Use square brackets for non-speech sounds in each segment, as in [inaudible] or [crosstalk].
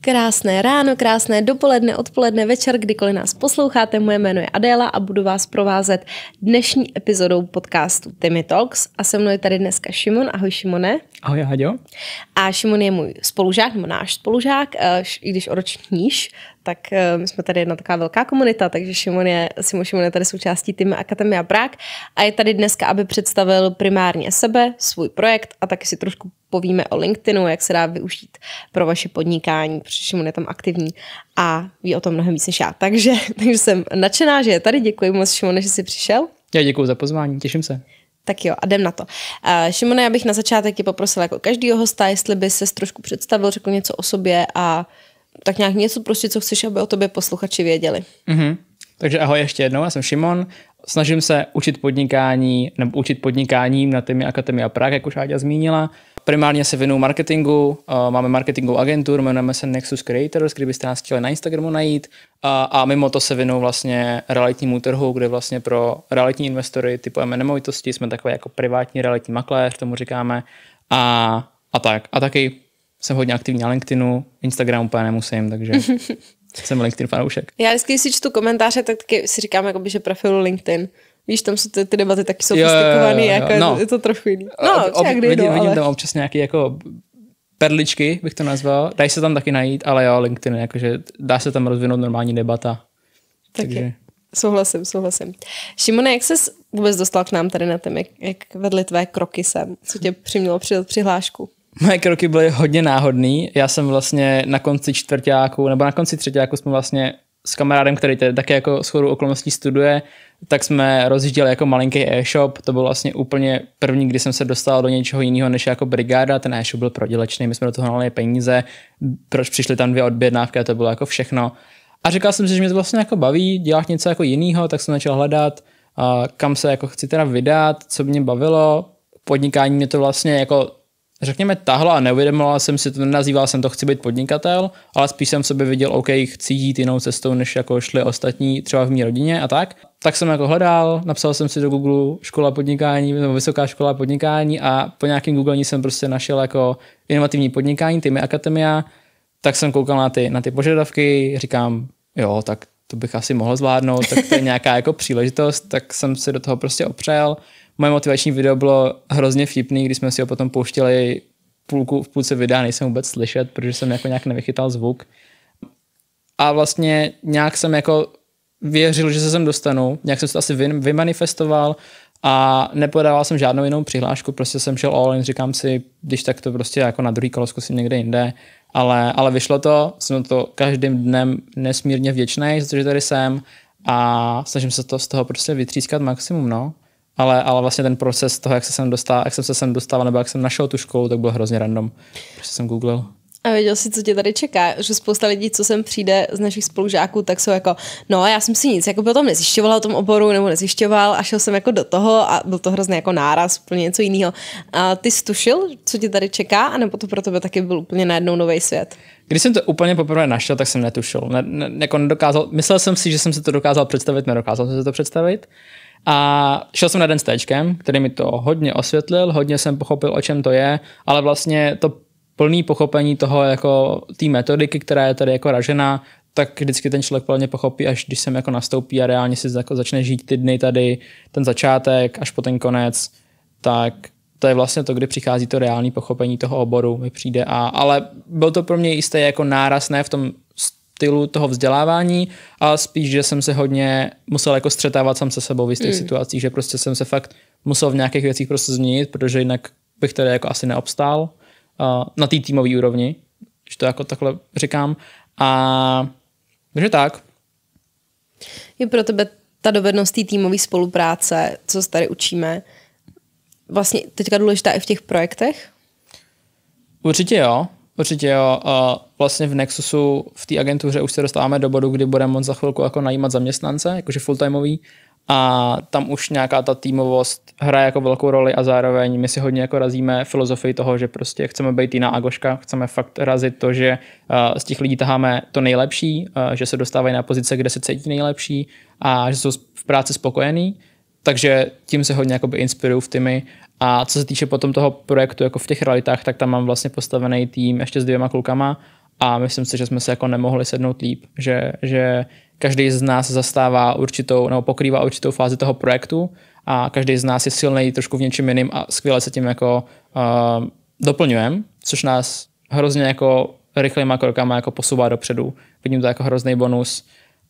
Krásné ráno, krásné dopoledne, odpoledne, večer, kdykoliv nás posloucháte. Moje jméno je Adéla a budu vás provázet dnešní epizodou podcastu Timmy Talks. A se mnou je tady dneska Šimon. Ahoj Šimone. Ahoj Haďo. A Šimon je můj spolužák, náš spolužák, eh, i když o ročníš, tak eh, my jsme tady jedna taková velká komunita, takže Šimon je, Simon Šimon je tady součástí týmu Akademia Prague a je tady dneska, aby představil primárně sebe, svůj projekt a taky si trošku povíme o LinkedInu, jak se dá využít pro vaše podnikání, protože Šimon je tam aktivní a ví o tom mnohem víc než já. Takže, [laughs] takže jsem nadšená, že je tady. Děkuji moc, Šimon, že jsi přišel. Já děkuji za pozvání, těším se. Tak jo, a jdem na to. Uh, Šimone, já bych na začátek tě poprosila jako každýho hosta, jestli by se trošku představil, řekl něco o sobě a tak nějak něco prostě, co chceš, aby o tobě posluchači věděli. Mm-hmm. Takže ahoj ještě jednou, já jsem Šimon. Snažím se učit podnikání, nebo učit podnikáním na témě Akademia Prague, jak už Áďa zmínila. Primárně se věnuju marketingu, eh, máme marketingovou agenturu, jmenujeme se Nexus Creators, kdybyste nás chtěli na Instagramu najít. A, a mimo to se věnuju vlastně realitnímu trhu, kde vlastně pro realitní investory typujeme nemovitosti, jsme takové jako privátní realitní makléř, tomu říkáme. A, a tak. A taky jsem hodně aktivní na LinkedInu, Instagram úplně nemusím, takže [laughs] jsem LinkedIn fanoušek. Já vždycky, když si čtu komentáře, tak taky si říkám, jakoby, že profilu LinkedIn. Víš, tam jsou ty, ty debaty taky sofistikované, jako no. je to trochu jiný. No, ob, ob, vidím, jdu, vidím ale... tam občas nějaký jako perličky, bych to nazval. Dají se tam taky najít, ale jo, LinkedIn, jakože dá se tam rozvinout normální debata. Taky. Takže... Souhlasím, souhlasím. Šimone, jak ses vůbec dostal k nám tady na tém, jak, jak vedly tvé kroky sem? Co tě přimělo přidat přihlášku? moje kroky byly hodně náhodný. Já jsem vlastně na konci čtvrtáku, nebo na konci třetíku jsme vlastně s kamarádem, který tady také jako schodu okolností studuje, tak jsme rozjížděli jako malinký e-shop. To byl vlastně úplně první, kdy jsem se dostal do něčeho jiného než jako brigáda. Ten e-shop byl prodělečný, my jsme do toho nalili peníze, proč přišly tam dvě odběrnávky a to bylo jako všechno. A říkal jsem si, že mě to vlastně jako baví, dělat něco jako jiného, tak jsem začal hledat, kam se jako chci teda vydat, co mě bavilo. Podnikání mě to vlastně jako řekněme, tahla a neuvědomila jsem si to, nenazýval jsem to chci být podnikatel, ale spíš jsem v sobě viděl, OK, chci jít jinou cestou, než jako šli ostatní třeba v mé rodině a tak. Tak jsem jako hledal, napsal jsem si do Google škola podnikání, nebo vysoká škola podnikání a po nějakém googlení jsem prostě našel jako inovativní podnikání, Týmy Akademia, tak jsem koukal na ty, na ty požadavky, říkám, jo, tak to bych asi mohl zvládnout, tak to je [laughs] nějaká jako příležitost, tak jsem se do toho prostě opřel moje motivační video bylo hrozně vtipný, když jsme si ho potom pouštěli půlku, v půlce videa, nejsem vůbec slyšet, protože jsem jako nějak nevychytal zvuk. A vlastně nějak jsem jako věřil, že se sem dostanu, nějak jsem se to asi vymanifestoval a nepodával jsem žádnou jinou přihlášku, prostě jsem šel all in, říkám si, když tak to prostě jako na druhý kolo zkusím někde jinde, ale, ale vyšlo to, jsem to každým dnem nesmírně vděčný, protože tady jsem a snažím se to z toho prostě vytřískat maximum, no ale, ale vlastně ten proces toho, jak, se sem dostal, jak jsem se sem dostal, nebo jak jsem našel tu školu, tak byl hrozně random. Prostě jsem googlil. A věděl jsi, co tě tady čeká, že spousta lidí, co sem přijde z našich spolužáků, tak jsou jako, no já jsem si nic jako potom nezjišťoval nezjišťovala, o tom oboru nebo nezjišťoval a šel jsem jako do toho a byl to hrozně jako náraz, úplně něco jiného. A ty stušil, co tě tady čeká, anebo to pro tebe taky byl úplně najednou nový svět? Když jsem to úplně poprvé našel, tak jsem netušil. Ne, ne, jako nedokázal, myslel jsem si, že jsem se to dokázal představit, nedokázal jsem se to představit. A šel jsem na den s téčkem, který mi to hodně osvětlil, hodně jsem pochopil, o čem to je, ale vlastně to plný pochopení toho jako té metodiky, která je tady jako ražená, tak vždycky ten člověk plně pochopí, až když sem jako nastoupí a reálně si jako začne žít ty dny tady, ten začátek až po ten konec, tak to je vlastně to, kdy přichází to reální pochopení toho oboru, mi přijde. A, ale byl to pro mě jistý jako náraz, ne v tom stylu toho vzdělávání a spíš, že jsem se hodně musel jako střetávat sám se sebou v jistých mm. situacích, že prostě jsem se fakt musel v nějakých věcích prostě změnit, protože jinak bych tady jako asi neobstál uh, na té tý týmové úrovni, když to jako takhle říkám. A takže tak. Je pro tebe ta dovednost té týmové spolupráce, co se tady učíme, vlastně teďka důležitá i v těch projektech? Určitě jo. Určitě jo. A vlastně v Nexusu, v té agentuře už se dostáváme do bodu, kdy budeme moct za chvilku jako najímat zaměstnance, jakože timeový. a tam už nějaká ta týmovost hraje jako velkou roli a zároveň my si hodně jako razíme filozofii toho, že prostě chceme být jiná agoška, chceme fakt razit to, že z těch lidí taháme to nejlepší, že se dostávají na pozice, kde se cítí nejlepší a že jsou v práci spokojení takže tím se hodně jakoby inspiruju v týmy. A co se týče potom toho projektu jako v těch realitách, tak tam mám vlastně postavený tým ještě s dvěma klukama a myslím si, že jsme se jako nemohli sednout líp, že, že každý z nás zastává určitou, nebo pokrývá určitou fázi toho projektu a každý z nás je silný trošku v něčem jiným a skvěle se tím jako uh, doplňujeme, což nás hrozně jako rychlýma krokama jako posouvá dopředu. Vidím to jako hrozný bonus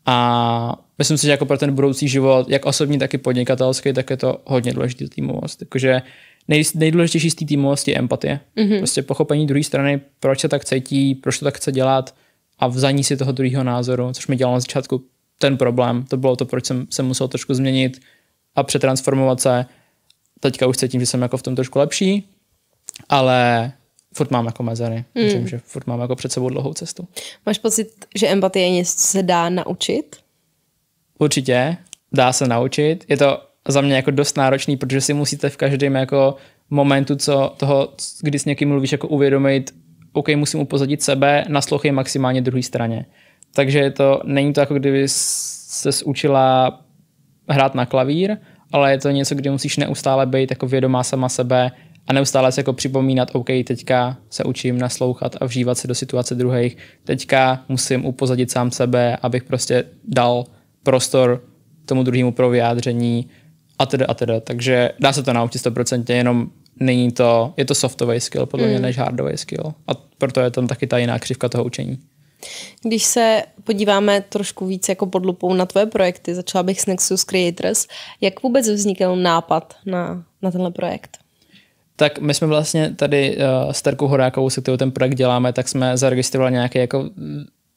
a myslím si, že jako pro ten budoucí život, jak osobní, tak i podnikatelský, tak je to hodně důležitý týmovost. Takže nej, nejdůležitější z té týmovosti je empatie. Mm-hmm. Prostě pochopení druhé strany, proč se tak cítí, proč to tak chce dělat a vzání si toho druhého názoru, což mi dělalo na začátku ten problém. To bylo to, proč jsem se musel trošku změnit a přetransformovat se. Teďka už cítím, že jsem jako v tom trošku lepší, ale furt mám jako mezery. Mm. Myslím, že furt mám jako před sebou dlouhou cestu. Máš pocit, že empatie něco, co se dá naučit? Určitě, dá se naučit. Je to za mě jako dost náročný, protože si musíte v každém jako momentu, co toho, kdy s někým mluvíš, jako uvědomit, OK, musím upozadit sebe, naslouchej maximálně druhé straně. Takže je to, není to jako kdyby se učila hrát na klavír, ale je to něco, kdy musíš neustále být jako vědomá sama sebe, a neustále se jako připomínat, OK, teďka se učím naslouchat a vžívat se do situace druhých, teďka musím upozadit sám sebe, abych prostě dal prostor tomu druhému pro vyjádření a teda a teda. Takže dá se to naučit stoprocentně, jenom není to, je to softový skill podle mm. mě hmm. než hardový skill a proto je tam taky ta jiná křivka toho učení. Když se podíváme trošku víc jako pod lupou na tvoje projekty, začala bych s Nexus Creators. Jak vůbec vznikl nápad na, na tenhle projekt? tak my jsme vlastně tady uh, s Terkou Horákovou, se kterou ten projekt děláme, tak jsme zaregistrovali nějaký jako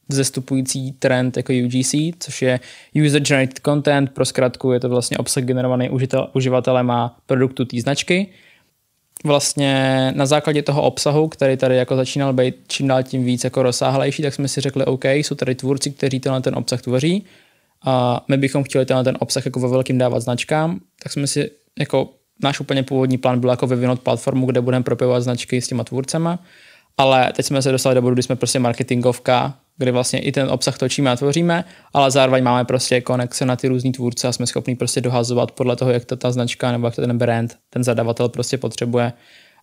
zestupující trend jako UGC, což je User Generated Content, pro zkratku je to vlastně obsah generovaný užitel, uživatelem a produktu té značky. Vlastně na základě toho obsahu, který tady jako začínal být čím dál tím víc jako rozsáhlejší, tak jsme si řekli, OK, jsou tady tvůrci, kteří tenhle ten obsah tvoří a my bychom chtěli tenhle ten obsah jako ve velkým dávat značkám, tak jsme si jako náš úplně původní plán byl jako vyvinout platformu, kde budeme propojovat značky s těma tvůrcema, ale teď jsme se dostali do bodu, kdy jsme prostě marketingovka, kde vlastně i ten obsah točíme a tvoříme, ale zároveň máme prostě konekce na ty různý tvůrce a jsme schopni prostě dohazovat podle toho, jak to ta značka nebo jak to ten brand, ten zadavatel prostě potřebuje.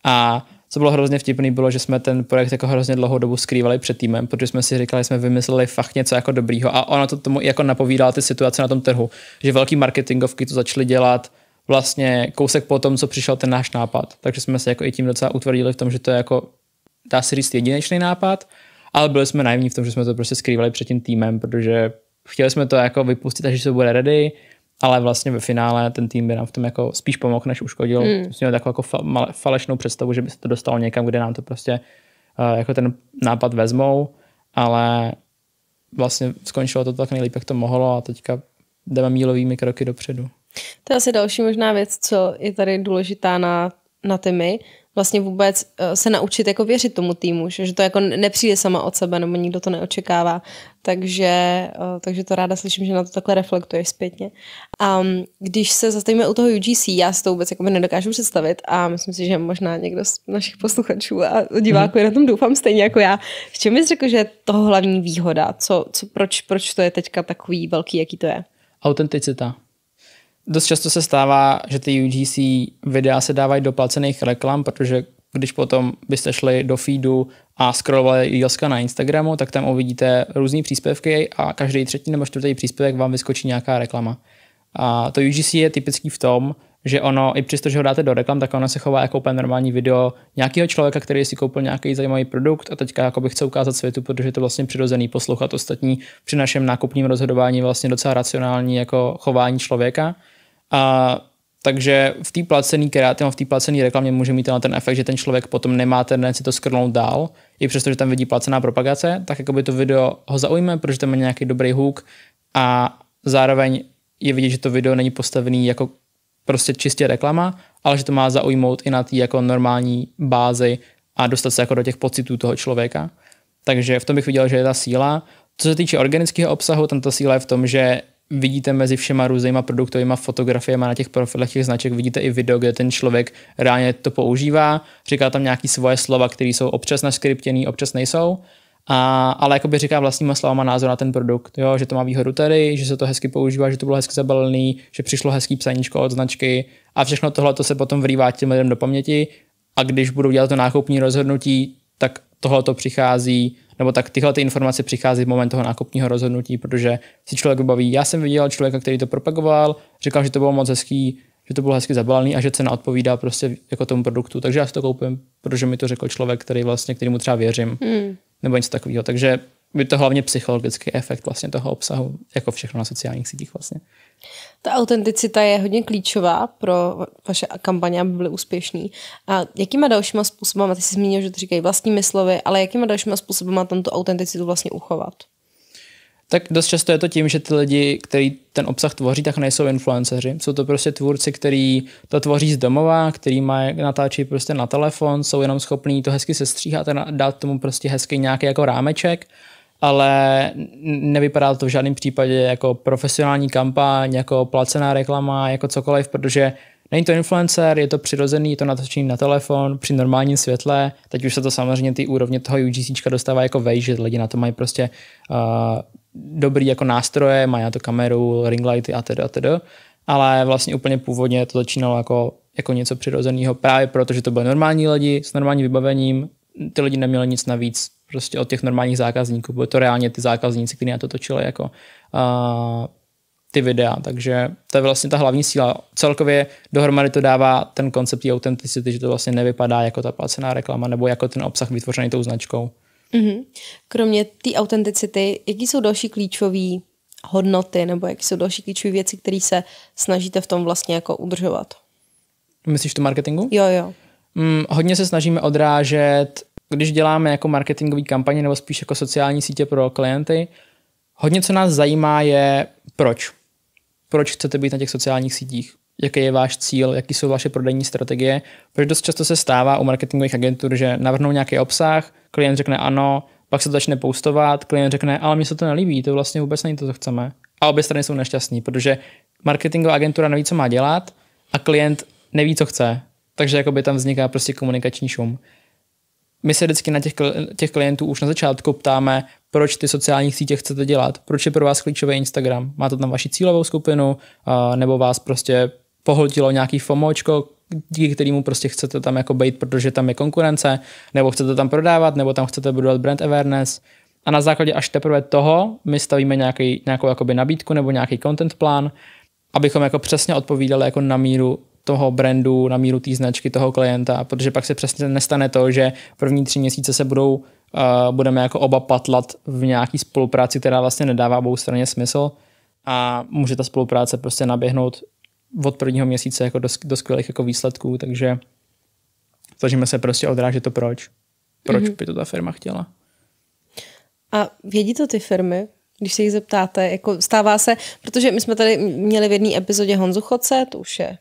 A co bylo hrozně vtipný, bylo, že jsme ten projekt jako hrozně dlouhou dobu skrývali před týmem, protože jsme si říkali, že jsme vymysleli fakt něco jako dobrýho a ono to tomu jako napovídala ty situace na tom trhu, že velký marketingovky to začaly dělat, vlastně kousek po tom, co přišel ten náš nápad. Takže jsme se jako i tím docela utvrdili v tom, že to je jako, dá se říct, jedinečný nápad, ale byli jsme naivní v tom, že jsme to prostě skrývali před tím týmem, protože chtěli jsme to jako vypustit, až se bude ready, ale vlastně ve finále ten tým by nám v tom jako spíš pomohl, než uškodil. Hmm. Jsme měli takovou jako fa- falešnou představu, že by se to dostalo někam, kde nám to prostě uh, jako ten nápad vezmou, ale vlastně skončilo to tak nejlíp, jak to mohlo a teďka jdeme mílovými kroky dopředu. To je asi další možná věc, co je tady důležitá na, na týmy. Vlastně vůbec eh, se naučit jako věřit tomu týmu, že to jako nepřijde sama od sebe, nebo nikdo to neočekává. Takže, eh, takže to ráda slyším, že na to takhle reflektuješ zpětně. A mm, když se zastavíme u toho UGC, já si to vůbec jako nedokážu představit a myslím si, že možná někdo z našich posluchačů a diváků hmm. na tom doufám stejně jako já. V čem bys řekl, že je toho hlavní výhoda? Co, co, proč, proč to je teďka takový velký, jaký to je? Autenticita dost často se stává, že ty UGC videa se dávají do placených reklam, protože když potom byste šli do feedu a scrollovali Joska na Instagramu, tak tam uvidíte různé příspěvky a každý třetí nebo čtvrtý příspěvek vám vyskočí nějaká reklama. A to UGC je typický v tom, že ono, i přesto, že ho dáte do reklam, tak ono se chová jako úplně normální video nějakého člověka, který si koupil nějaký zajímavý produkt a teďka jakoby chce ukázat světu, protože je to vlastně přirozený poslouchat ostatní při našem nákupním rozhodování vlastně docela racionální jako chování člověka. A takže v té placené kreativě, v té placené reklamě může mít ten efekt, že ten člověk potom nemá tendenci to scrollnout dál, i přesto, že tam vidí placená propagace, tak jako by to video ho zaujme, protože tam má nějaký dobrý hook a zároveň je vidět, že to video není postavený jako prostě čistě reklama, ale že to má zaujmout i na té jako normální bázi a dostat se jako do těch pocitů toho člověka. Takže v tom bych viděl, že je ta síla. Co se týče organického obsahu, tam ta síla je v tom, že vidíte mezi všema různýma produktovými fotografiemi na těch profilech těch značek, vidíte i video, kde ten člověk reálně to používá, říká tam nějaký svoje slova, které jsou občas naskriptěný, občas nejsou, a, ale jakoby říká vlastníma slovama názor na ten produkt, jo, že to má výhodu tady, že se to hezky používá, že to bylo hezky zabalený, že přišlo hezký psaníčko od značky a všechno tohle to se potom vrývá těm lidem do paměti a když budou dělat to nákupní rozhodnutí, tak tohle to přichází nebo tak tyhle ty informace přichází v moment toho nákupního rozhodnutí, protože si člověk baví. já jsem viděl člověka, který to propagoval, říkal, že to bylo moc hezký, že to bylo hezky zabalený a že cena odpovídá prostě jako tomu produktu, takže já si to koupím, protože mi to řekl člověk, který vlastně, kterýmu třeba věřím, hmm. nebo něco takového. Takže by to hlavně psychologický efekt vlastně toho obsahu, jako všechno na sociálních sítích vlastně. Ta autenticita je hodně klíčová pro vaše kampaně, aby byly úspěšný. A jakýma dalšíma způsobama, ty jsi zmínil, že to říkají vlastními slovy, ale jakýma dalšíma způsobama tam tu autenticitu vlastně uchovat? Tak dost často je to tím, že ty lidi, kteří ten obsah tvoří, tak nejsou influenceři. Jsou to prostě tvůrci, který to tvoří z domova, který má, natáčí prostě na telefon, jsou jenom schopní to hezky sestříhat a dát tomu prostě hezky nějaký jako rámeček ale nevypadá to v žádném případě jako profesionální kampaň, jako placená reklama, jako cokoliv, protože není to influencer, je to přirozený, je to natočený na telefon, při normálním světle, teď už se to samozřejmě ty úrovně toho UGC dostává jako vej, že lidi na to mají prostě uh, dobrý jako nástroje, mají na to kameru, ringlighty a a tedy. Ale vlastně úplně původně to začínalo jako, jako něco přirozeného, právě protože to byly normální lidi s normálním vybavením, ty lidi neměli nic navíc, prostě od těch normálních zákazníků. Byly to reálně ty zákazníci, kteří na to točili jako uh, ty videa. Takže to je vlastně ta hlavní síla. Celkově dohromady to dává ten koncept autenticity, že to vlastně nevypadá jako ta placená reklama nebo jako ten obsah vytvořený tou značkou. Mm-hmm. Kromě té autenticity, jaký jsou další klíčové hodnoty nebo jaký jsou další klíčové věci, které se snažíte v tom vlastně jako udržovat? Myslíš to marketingu? Jo, jo. Hmm, hodně se snažíme odrážet když děláme jako marketingové kampaně nebo spíš jako sociální sítě pro klienty, hodně co nás zajímá je proč. Proč chcete být na těch sociálních sítích? Jaký je váš cíl? Jaký jsou vaše prodejní strategie? Protože dost často se stává u marketingových agentur, že navrhnou nějaký obsah, klient řekne ano, pak se to začne postovat, klient řekne, ale mně se to nelíbí, to vlastně vůbec není to, co chceme. A obě strany jsou nešťastní, protože marketingová agentura neví, co má dělat a klient neví, co chce. Takže jakoby tam vzniká prostě komunikační šum my se vždycky na těch, těch klientů už na začátku ptáme, proč ty sociální sítě chcete dělat, proč je pro vás klíčový Instagram. má to tam vaši cílovou skupinu, nebo vás prostě pohltilo nějaký FOMOčko, díky kterému prostě chcete tam jako být, protože tam je konkurence, nebo chcete tam prodávat, nebo tam chcete budovat brand awareness. A na základě až teprve toho my stavíme nějaký, nějakou jakoby nabídku nebo nějaký content plán, abychom jako přesně odpovídali jako na míru toho brandu, na míru té značky, toho klienta, protože pak se přesně nestane to, že první tři měsíce se budou, uh, budeme jako oba patlat v nějaký spolupráci, která vlastně nedává obou straně smysl a může ta spolupráce prostě naběhnout od prvního měsíce jako do, do skvělých jako výsledků, takže snažíme se prostě odrážet to proč. Proč mm-hmm. by to ta firma chtěla. A vědí to ty firmy, když se jich zeptáte, jako stává se, protože my jsme tady měli v jedné epizodě Honzu Choce, to už je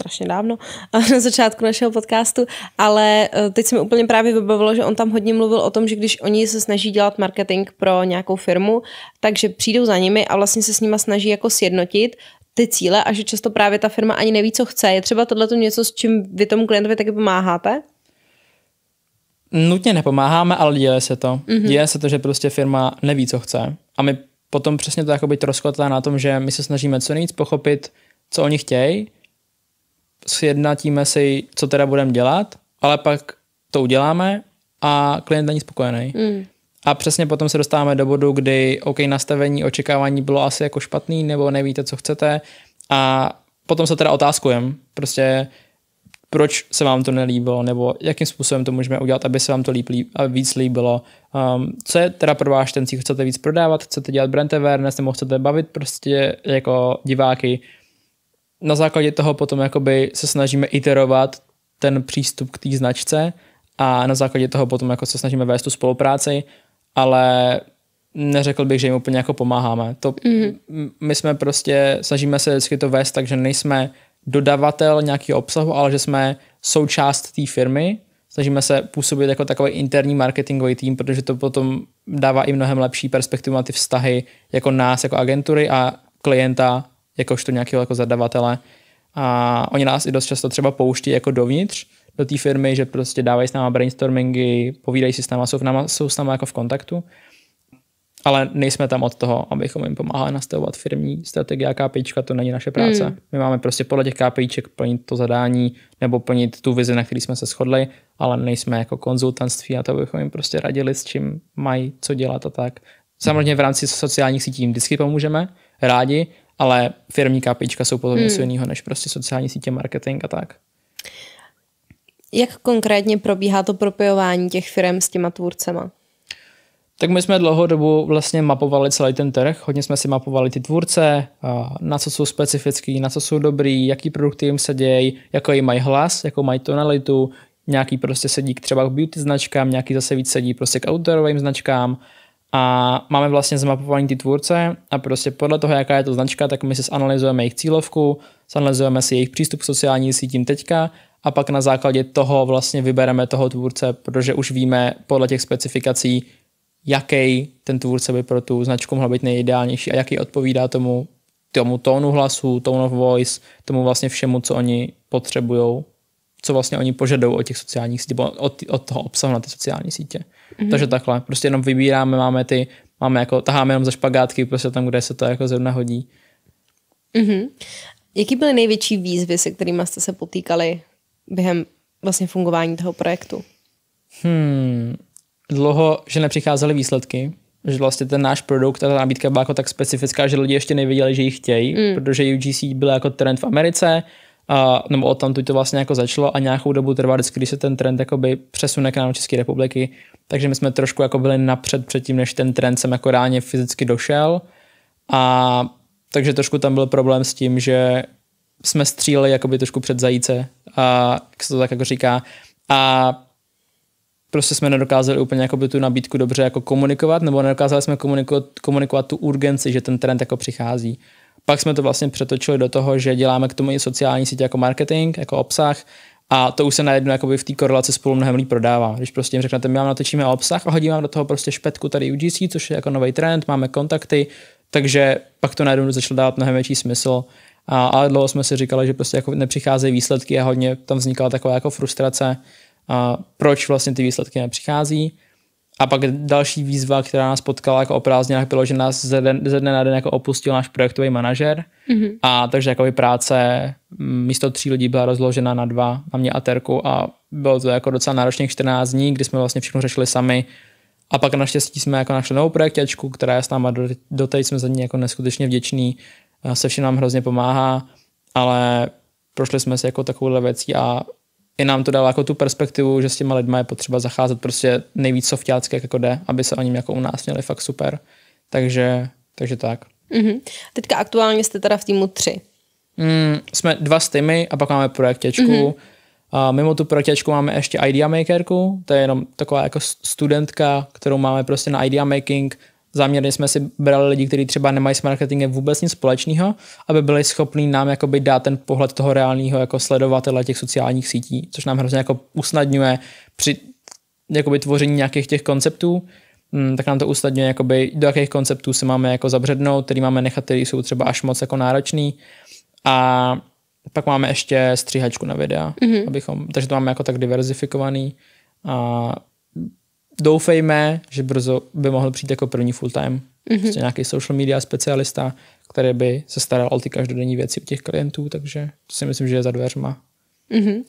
strašně dávno, [laughs] na začátku našeho podcastu, ale eh, teď se mi úplně právě vybavilo, že on tam hodně mluvil o tom, že když oni se snaží dělat marketing pro nějakou firmu, takže přijdou za nimi a vlastně se s nima snaží jako sjednotit ty cíle a že často právě ta firma ani neví, co chce. Je třeba tohleto něco, s čím vy tomu klientovi taky pomáháte? Nutně nepomáháme, ale děje se to. Mm-hmm. Děje se to, že prostě firma neví, co chce. A my potom přesně to jako rozkotá na tom, že my se snažíme co nejvíc pochopit, co oni chtějí, sjednatíme si, co teda budeme dělat, ale pak to uděláme a klient není spokojený. Mm. A přesně potom se dostáváme do bodu, kdy OK, nastavení očekávání bylo asi jako špatný, nebo nevíte, co chcete. A potom se teda otázkujem, prostě proč se vám to nelíbilo, nebo jakým způsobem to můžeme udělat, aby se vám to líp, líp víc líbilo. Um, co je teda pro váš ten cíl? Chcete víc prodávat, chcete dělat brand awareness, nebo chcete bavit prostě jako diváky? na základě toho potom jakoby se snažíme iterovat ten přístup k té značce a na základě toho potom jako se snažíme vést tu spolupráci, ale neřekl bych, že jim úplně jako pomáháme. To, mm. My jsme prostě, snažíme se vždycky to vést, takže nejsme dodavatel nějakého obsahu, ale že jsme součást té firmy, snažíme se působit jako takový interní marketingový tým, protože to potom dává i mnohem lepší perspektivu na ty vztahy jako nás, jako agentury a klienta jakožto nějakého jako zadavatele. A oni nás i dost často třeba pouští jako dovnitř do té firmy, že prostě dávají s náma brainstormingy, povídají si s náma, jsou, v náma, jsou s náma jako v kontaktu. Ale nejsme tam od toho, abychom jim pomáhali nastavovat firmní strategie a KPIčka, to není naše práce. Hmm. My máme prostě podle těch KPIček plnit to zadání nebo plnit tu vizi, na který jsme se shodli, ale nejsme jako konzultantství a to bychom jim prostě radili, s čím mají co dělat a tak. Samozřejmě v rámci sociálních sítí jim vždycky pomůžeme, rádi, ale firmní KPIčka jsou potom hmm. jiného než prostě sociální sítě, marketing a tak. Jak konkrétně probíhá to propojování těch firm s těma tvůrcema? Tak my jsme dlouhodobu dobu vlastně mapovali celý ten trh, hodně jsme si mapovali ty tvůrce, na co jsou specifický, na co jsou dobrý, jaký produkty jim se dějí, jaký mají hlas, jakou mají tonalitu, nějaký prostě sedí k třeba k beauty značkám, nějaký zase víc sedí prostě k outdoorovým značkám a máme vlastně zmapování ty tvůrce a prostě podle toho, jaká je to značka, tak my si zanalizujeme jejich cílovku, zanalizujeme si jejich přístup k sociálním sítím teďka a pak na základě toho vlastně vybereme toho tvůrce, protože už víme podle těch specifikací, jaký ten tvůrce by pro tu značku mohl být nejideálnější a jaký odpovídá tomu, tomu tónu hlasu, tone of voice, tomu vlastně všemu, co oni potřebují, co vlastně oni požadují od těch sociálních sítí, od, od toho obsahu na ty sociální sítě. Mm-hmm. Takže takhle, prostě jenom vybíráme, máme ty, máme jako, taháme jenom za špagátky, prostě tam, kde se to jako zrovna hodí. Mm-hmm. Jaký byly největší výzvy, se kterými jste se potýkali během vlastně fungování toho projektu? Hmm, dlouho, že nepřicházely výsledky, že vlastně ten náš produkt a ta nabídka byla jako tak specifická, že lidi ještě nevěděli, že ji chtějí, mm. protože UGC e byl jako trend v Americe, a, nebo od tamtud to vlastně jako začalo a nějakou dobu trvá vždycky, když se ten trend jakoby přesune k nám České republiky, takže my jsme trošku jako byli napřed předtím, než ten trend sem jako ráně fyzicky došel a takže trošku tam byl problém s tím, že jsme stříleli jakoby trošku před zajíce, a, jak se to tak jako říká, a prostě jsme nedokázali úplně jakoby tu nabídku dobře jako komunikovat, nebo nedokázali jsme komunikovat, komunikovat tu urgenci, že ten trend jako přichází. Pak jsme to vlastně přetočili do toho, že děláme k tomu i sociální sítě jako marketing, jako obsah, a to už se najednou jakoby v té korelaci spolu mnohem líp prodává. Když prostě jim řeknete, my vám natočíme obsah a hodíme vám do toho prostě špetku tady UGC, což je jako nový trend, máme kontakty, takže pak to najednou začalo dát mnohem větší smysl. A, ale dlouho jsme si říkali, že prostě jako nepřicházejí výsledky a hodně tam vznikala taková jako frustrace, a proč vlastně ty výsledky nepřichází. A pak další výzva, která nás potkala jako o prázdninách, bylo, že nás ze, den, ze dne na den jako opustil náš projektový manažer. Mm-hmm. A takže jako práce mm, místo tří lidí byla rozložena na dva, na mě a Terku a bylo to jako docela náročných 14 dní, kdy jsme vlastně všechno řešili sami. A pak naštěstí jsme jako našli novou projektěčku, která je s náma, doteď jsme za ní jako neskutečně vděční, se vším nám hrozně pomáhá, ale prošli jsme si jako takovouhle věcí a i nám to dalo jako tu perspektivu, že s těma lidma je potřeba zacházet prostě nejvíc softiácky, jako jde, aby se o ním jako u nás měli fakt super. Takže, takže tak. Mm-hmm. Teďka aktuálně jste teda v týmu tři. Mm, jsme dva s týmy a pak máme projektěčku. Mm-hmm. A mimo tu projektěčku máme ještě idea makerku, to je jenom taková jako studentka, kterou máme prostě na idea making Záměrně jsme si brali lidi, kteří třeba nemají s marketingem vůbec nic společného, aby byli schopní nám jakoby dát ten pohled toho reálného jako sledovatele těch sociálních sítí, což nám hrozně jako usnadňuje při jakoby tvoření nějakých těch konceptů, hmm, tak nám to usnadňuje, jakoby, do jakých konceptů se máme jako zabřednout, který máme nechat, který jsou třeba až moc jako náročný. A pak máme ještě stříhačku na videa, mm-hmm. abychom, takže to máme jako tak diverzifikovaný. A doufejme, že brzo by mohl přijít jako první full-time mm-hmm. prostě nějaký social media specialista, který by se staral o ty každodenní věci u těch klientů, takže to si myslím, že je za dveřma. Mm-hmm.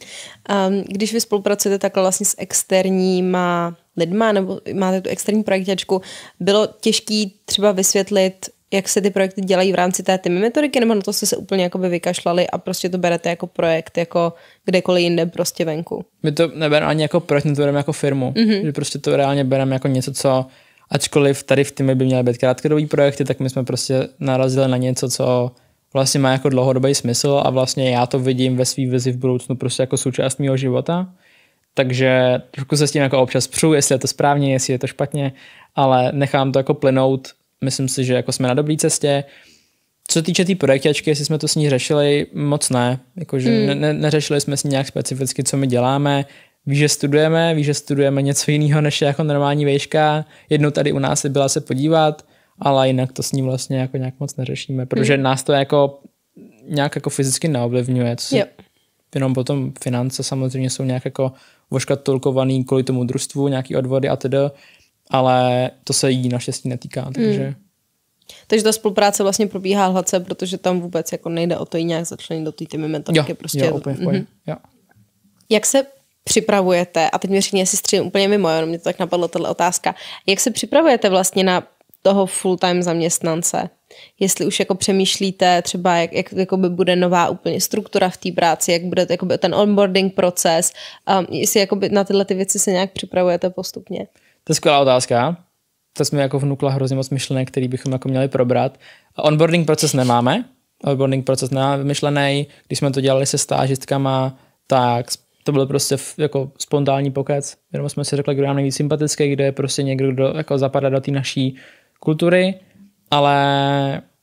Um, když vy spolupracujete takhle vlastně s externíma lidma, nebo máte tu externí projekťačku, bylo těžký třeba vysvětlit jak se ty projekty dělají v rámci té týmy metodiky, nebo na to jste se úplně jakoby vykašlali a prostě to berete jako projekt, jako kdekoliv jinde prostě venku? My to nebereme ani jako projekt, my to bereme jako firmu. Mm-hmm. Že prostě to reálně bereme jako něco, co ačkoliv tady v týmu by měly být krátkodobý projekty, tak my jsme prostě narazili na něco, co vlastně má jako dlouhodobý smysl a vlastně já to vidím ve své vizi v budoucnu prostě jako součást mého života. Takže trošku se s tím jako občas přu, jestli je to správně, jestli je to špatně, ale nechám to jako plynout Myslím si, že jako jsme na dobré cestě. Co se týče té tý projekťačky, jestli jsme to s ní řešili, moc ne. Jakože mm. ne, ne, neřešili jsme s ní nějak specificky, co my děláme. Víš, že studujeme, víš, že studujeme něco jiného než jako normální vejška. Jednou tady u nás byla se podívat, ale jinak to s ní vlastně jako nějak moc neřešíme, protože mm. nás to jako nějak jako fyzicky neovlivňuje. Co se, yep. Jenom potom finance samozřejmě jsou nějak jako voškatulkovaný kvůli tomu družstvu, nějaký odvody a tedy ale to se jí naštěstí netýká, mm. takže... Mm. Takže ta spolupráce vlastně probíhá hladce, protože tam vůbec jako nejde o to jinak nějak začlenit do té týmy mentorky. Jo, prostě, jo, úplně mm-hmm. jo. Jak se připravujete, a teď mi řekni, jestli střím úplně mimo, jenom mě to tak napadlo, tato otázka, jak se připravujete vlastně na toho full-time zaměstnance? Jestli už jako přemýšlíte třeba, jak, jak jakoby bude nová úplně struktura v té práci, jak bude jakoby ten onboarding proces, um, jestli by na tyhle ty věci se nějak připravujete postupně? To je skvělá otázka. To jsme jako vnukla hrozně moc myšlenek, který bychom jako měli probrat. Onboarding proces nemáme. Onboarding proces nemáme vymyšlený. Když jsme to dělali se stážistkama, tak to byl prostě jako spontánní pokec. Jenom jsme si řekli, kdo nám nejvíc sympatický, kdo je prostě někdo, kdo jako zapadá do té naší kultury, ale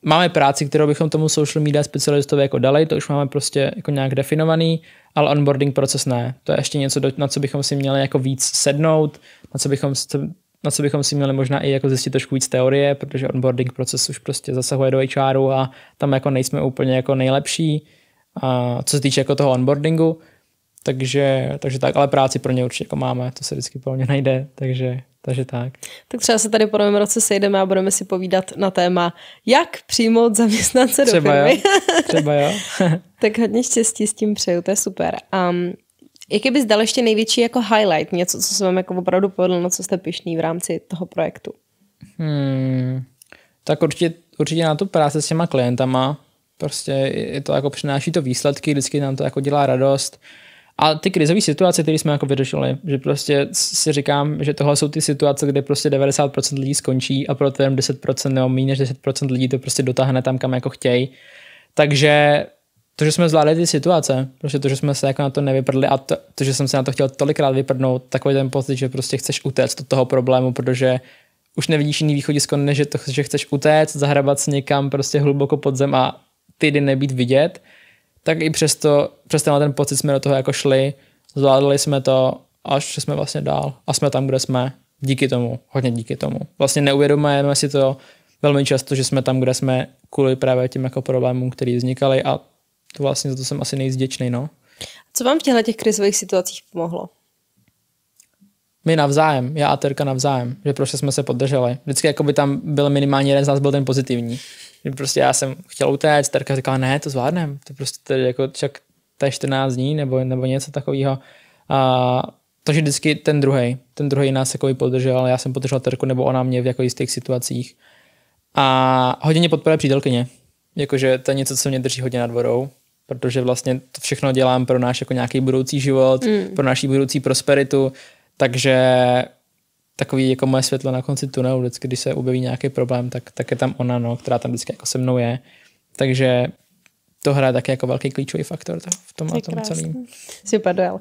máme práci, kterou bychom tomu social media specialistovi jako dali, to už máme prostě jako nějak definovaný, ale onboarding proces ne. To je ještě něco, na co bychom si měli jako víc sednout, na co bychom, na co bychom si měli možná i jako zjistit trošku víc teorie, protože onboarding proces už prostě zasahuje do HRu a tam jako nejsme úplně jako nejlepší, a co se týče jako toho onboardingu, takže, takže tak, ale práci pro ně určitě jako máme, to se vždycky plně najde, takže, takže tak. Tak třeba se tady po novém roce sejdeme a budeme si povídat na téma, jak přijmout zaměstnance třeba do firmy. Jo, [laughs] třeba jo. tak hodně štěstí s tím přeju, to je super. Um, Jaký bys dal ještě největší jako highlight, něco, co se vám jako opravdu povedlo, na co jste pišný v rámci toho projektu? Hmm, tak určitě, určitě na tu práci s těma klientama, prostě je to jako přináší to výsledky, vždycky nám to jako dělá radost. A ty krizové situace, které jsme jako vyřešili, že prostě si říkám, že tohle jsou ty situace, kde prostě 90% lidí skončí a pro ten 10% nebo méně než 10% lidí to prostě dotáhne tam, kam jako chtějí. Takže to, že jsme zvládli ty situace, protože to, že jsme se jako na to nevyprdli a to, to, že jsem se na to chtěl tolikrát vyprdnout, takový ten pocit, že prostě chceš utéct od toho problému, protože už nevidíš jiný východisko, než že, to, že chceš utéct, zahrabat se někam prostě hluboko pod zem a ty nebýt vidět, tak i přesto, přes ten pocit jsme do toho jako šli, zvládli jsme to, až jsme vlastně dál a jsme tam, kde jsme. Díky tomu, hodně díky tomu. Vlastně neuvědomujeme si to velmi často, že jsme tam, kde jsme kvůli právě těm jako problémům, který vznikaly a to vlastně za to jsem asi nejvděčný, no. Co vám v těchto těch krizových situacích pomohlo? My navzájem, já a Terka navzájem, že prostě jsme se podrželi. Vždycky jako by tam byl minimálně jeden z nás byl ten pozitivní. prostě já jsem chtěl utéct, Terka říkala, ne, to zvládnem, to prostě tady jako čak to je 14 dní nebo, nebo něco takového. A takže vždycky ten druhý, ten druhý nás jako podržel, já jsem podržel Terku nebo ona mě v jako jistých situacích. A hodně mě podporuje přítelkyně, jakože to je něco, co mě drží hodně nad vodou, protože vlastně to všechno dělám pro náš jako nějaký budoucí život, mm. pro naší budoucí prosperitu, takže takový jako moje světlo na konci tunelu, vždycky, když se objeví nějaký problém, tak, tak je tam ona, no, která tam vždycky jako se mnou je. Takže to hraje taky jako velký klíčový faktor tak v tom, tom celém. Super, dojel.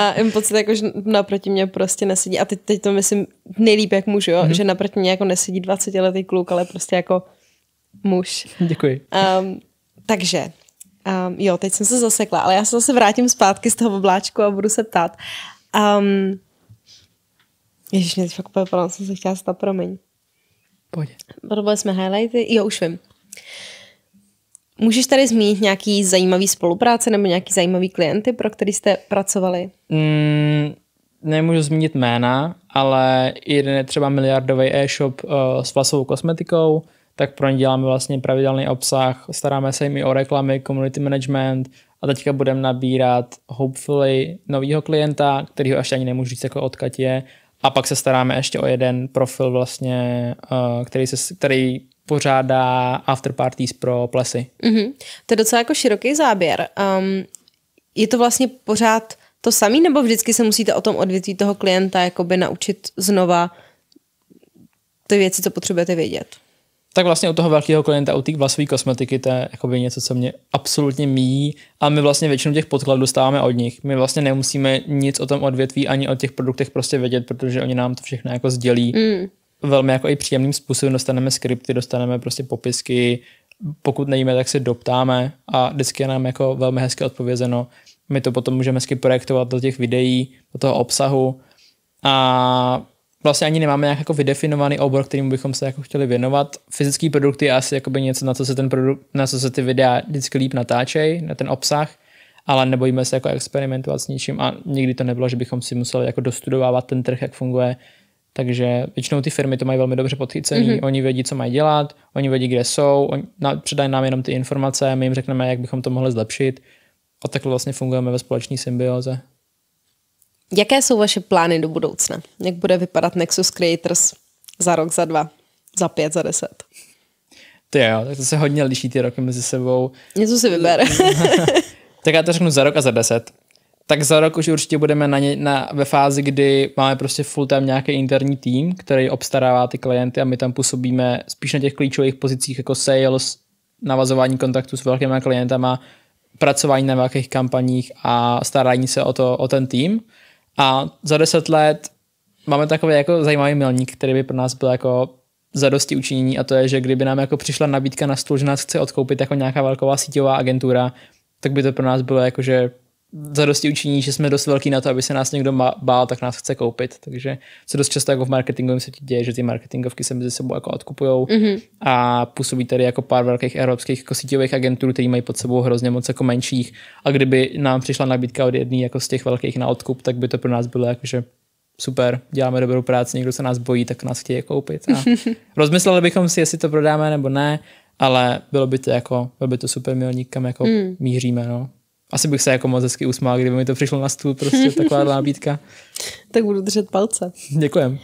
A jim pocit, jako, že naproti mě prostě nesedí, a teď, teď to myslím nejlíp, jak můžu, jo? Mm-hmm. že naproti mě jako nesedí 20 letý kluk, ale prostě jako muž. Děkuji. Um, takže Um, jo, teď jsem se zasekla, ale já se zase vrátím zpátky z toho obláčku a budu se ptát. Um, ehm, Ježíš, mě teď fakt pala, jsem se chtěla stát, promiň. Pojď. Podobali jsme highlighty, jo, už vím. Můžeš tady zmínit nějaký zajímavý spolupráce nebo nějaký zajímavý klienty, pro který jste pracovali? Mm, nemůžu zmínit jména, ale jeden je třeba miliardový e-shop uh, s vlasovou kosmetikou, tak pro ně děláme vlastně pravidelný obsah, staráme se jim i o reklamy, community management a teďka budeme nabírat hopefully nového klienta, kterýho ještě ani nemůžu říct, jako odkud je, a pak se staráme ještě o jeden profil vlastně, eh, který, se, který pořádá after parties pro plesy. Mm-hmm. To je docela jako široký záběr. Um, je to vlastně pořád to samý, nebo vždycky se musíte o tom odvětví toho klienta jakoby naučit znova ty věci, co potřebujete vědět? tak vlastně u toho velkého klienta, u té vlasové kosmetiky, to je by něco, co mě absolutně míjí a my vlastně většinu těch podkladů dostáváme od nich. My vlastně nemusíme nic o tom odvětví ani o těch produktech prostě vědět, protože oni nám to všechno jako sdělí. Mm. Velmi jako i příjemným způsobem dostaneme skripty, dostaneme prostě popisky, pokud nejíme, tak se doptáme a vždycky je nám jako velmi hezky odpovězeno. My to potom můžeme hezky projektovat do těch videí, do toho obsahu a vlastně ani nemáme nějak jako vydefinovaný obor, kterým bychom se jako chtěli věnovat. Fyzické produkty je asi jakoby něco, na co se, ten produkt, na co se ty videa vždycky líp natáčejí, na ten obsah, ale nebojíme se jako experimentovat s ničím a nikdy to nebylo, že bychom si museli jako dostudovávat ten trh, jak funguje. Takže většinou ty firmy to mají velmi dobře podchycený, mm-hmm. oni vědí, co mají dělat, oni vědí, kde jsou, oni, na, předají nám jenom ty informace, my jim řekneme, jak bychom to mohli zlepšit a takhle vlastně fungujeme ve společné symbioze. Jaké jsou vaše plány do budoucna? Jak bude vypadat Nexus Creators za rok, za dva, za pět, za deset? To jo, tak to se hodně liší ty roky mezi sebou. Něco si vyber. [laughs] tak já to řeknu za rok a za deset. Tak za rok už určitě budeme na ně, na, ve fázi, kdy máme prostě full time nějaký interní tým, který obstarává ty klienty a my tam působíme spíš na těch klíčových pozicích jako sales, navazování kontaktu s velkýma klientama, pracování na velkých kampaních a starání se o, to, o ten tým. A za deset let máme takový jako zajímavý milník, který by pro nás byl jako zadosti učinění a to je, že kdyby nám jako přišla nabídka na stůl, že nás chce odkoupit jako nějaká velková síťová agentura, tak by to pro nás bylo jako, že zadosti učiní, že jsme dost velký na to, aby se nás někdo bál, tak nás chce koupit. Takže se dost často jako v marketingovém ti děje, že ty marketingovky se mezi sebou jako odkupujou mm-hmm. a působí tady jako pár velkých evropských jako síťových agentů, které mají pod sebou hrozně moc jako menších. A kdyby nám přišla nabídka od jedné jako z těch velkých na odkup, tak by to pro nás bylo jako že super, děláme dobrou práci, někdo se nás bojí, tak nás chtějí koupit. A [laughs] rozmysleli bychom si, jestli to prodáme nebo ne, ale bylo by to jako, bylo by to super milník, kam jako mm. míříme. No asi bych se jako moc hezky usmál, kdyby mi to přišlo na stůl, prostě [laughs] taková nabídka. tak budu držet palce. Děkujem.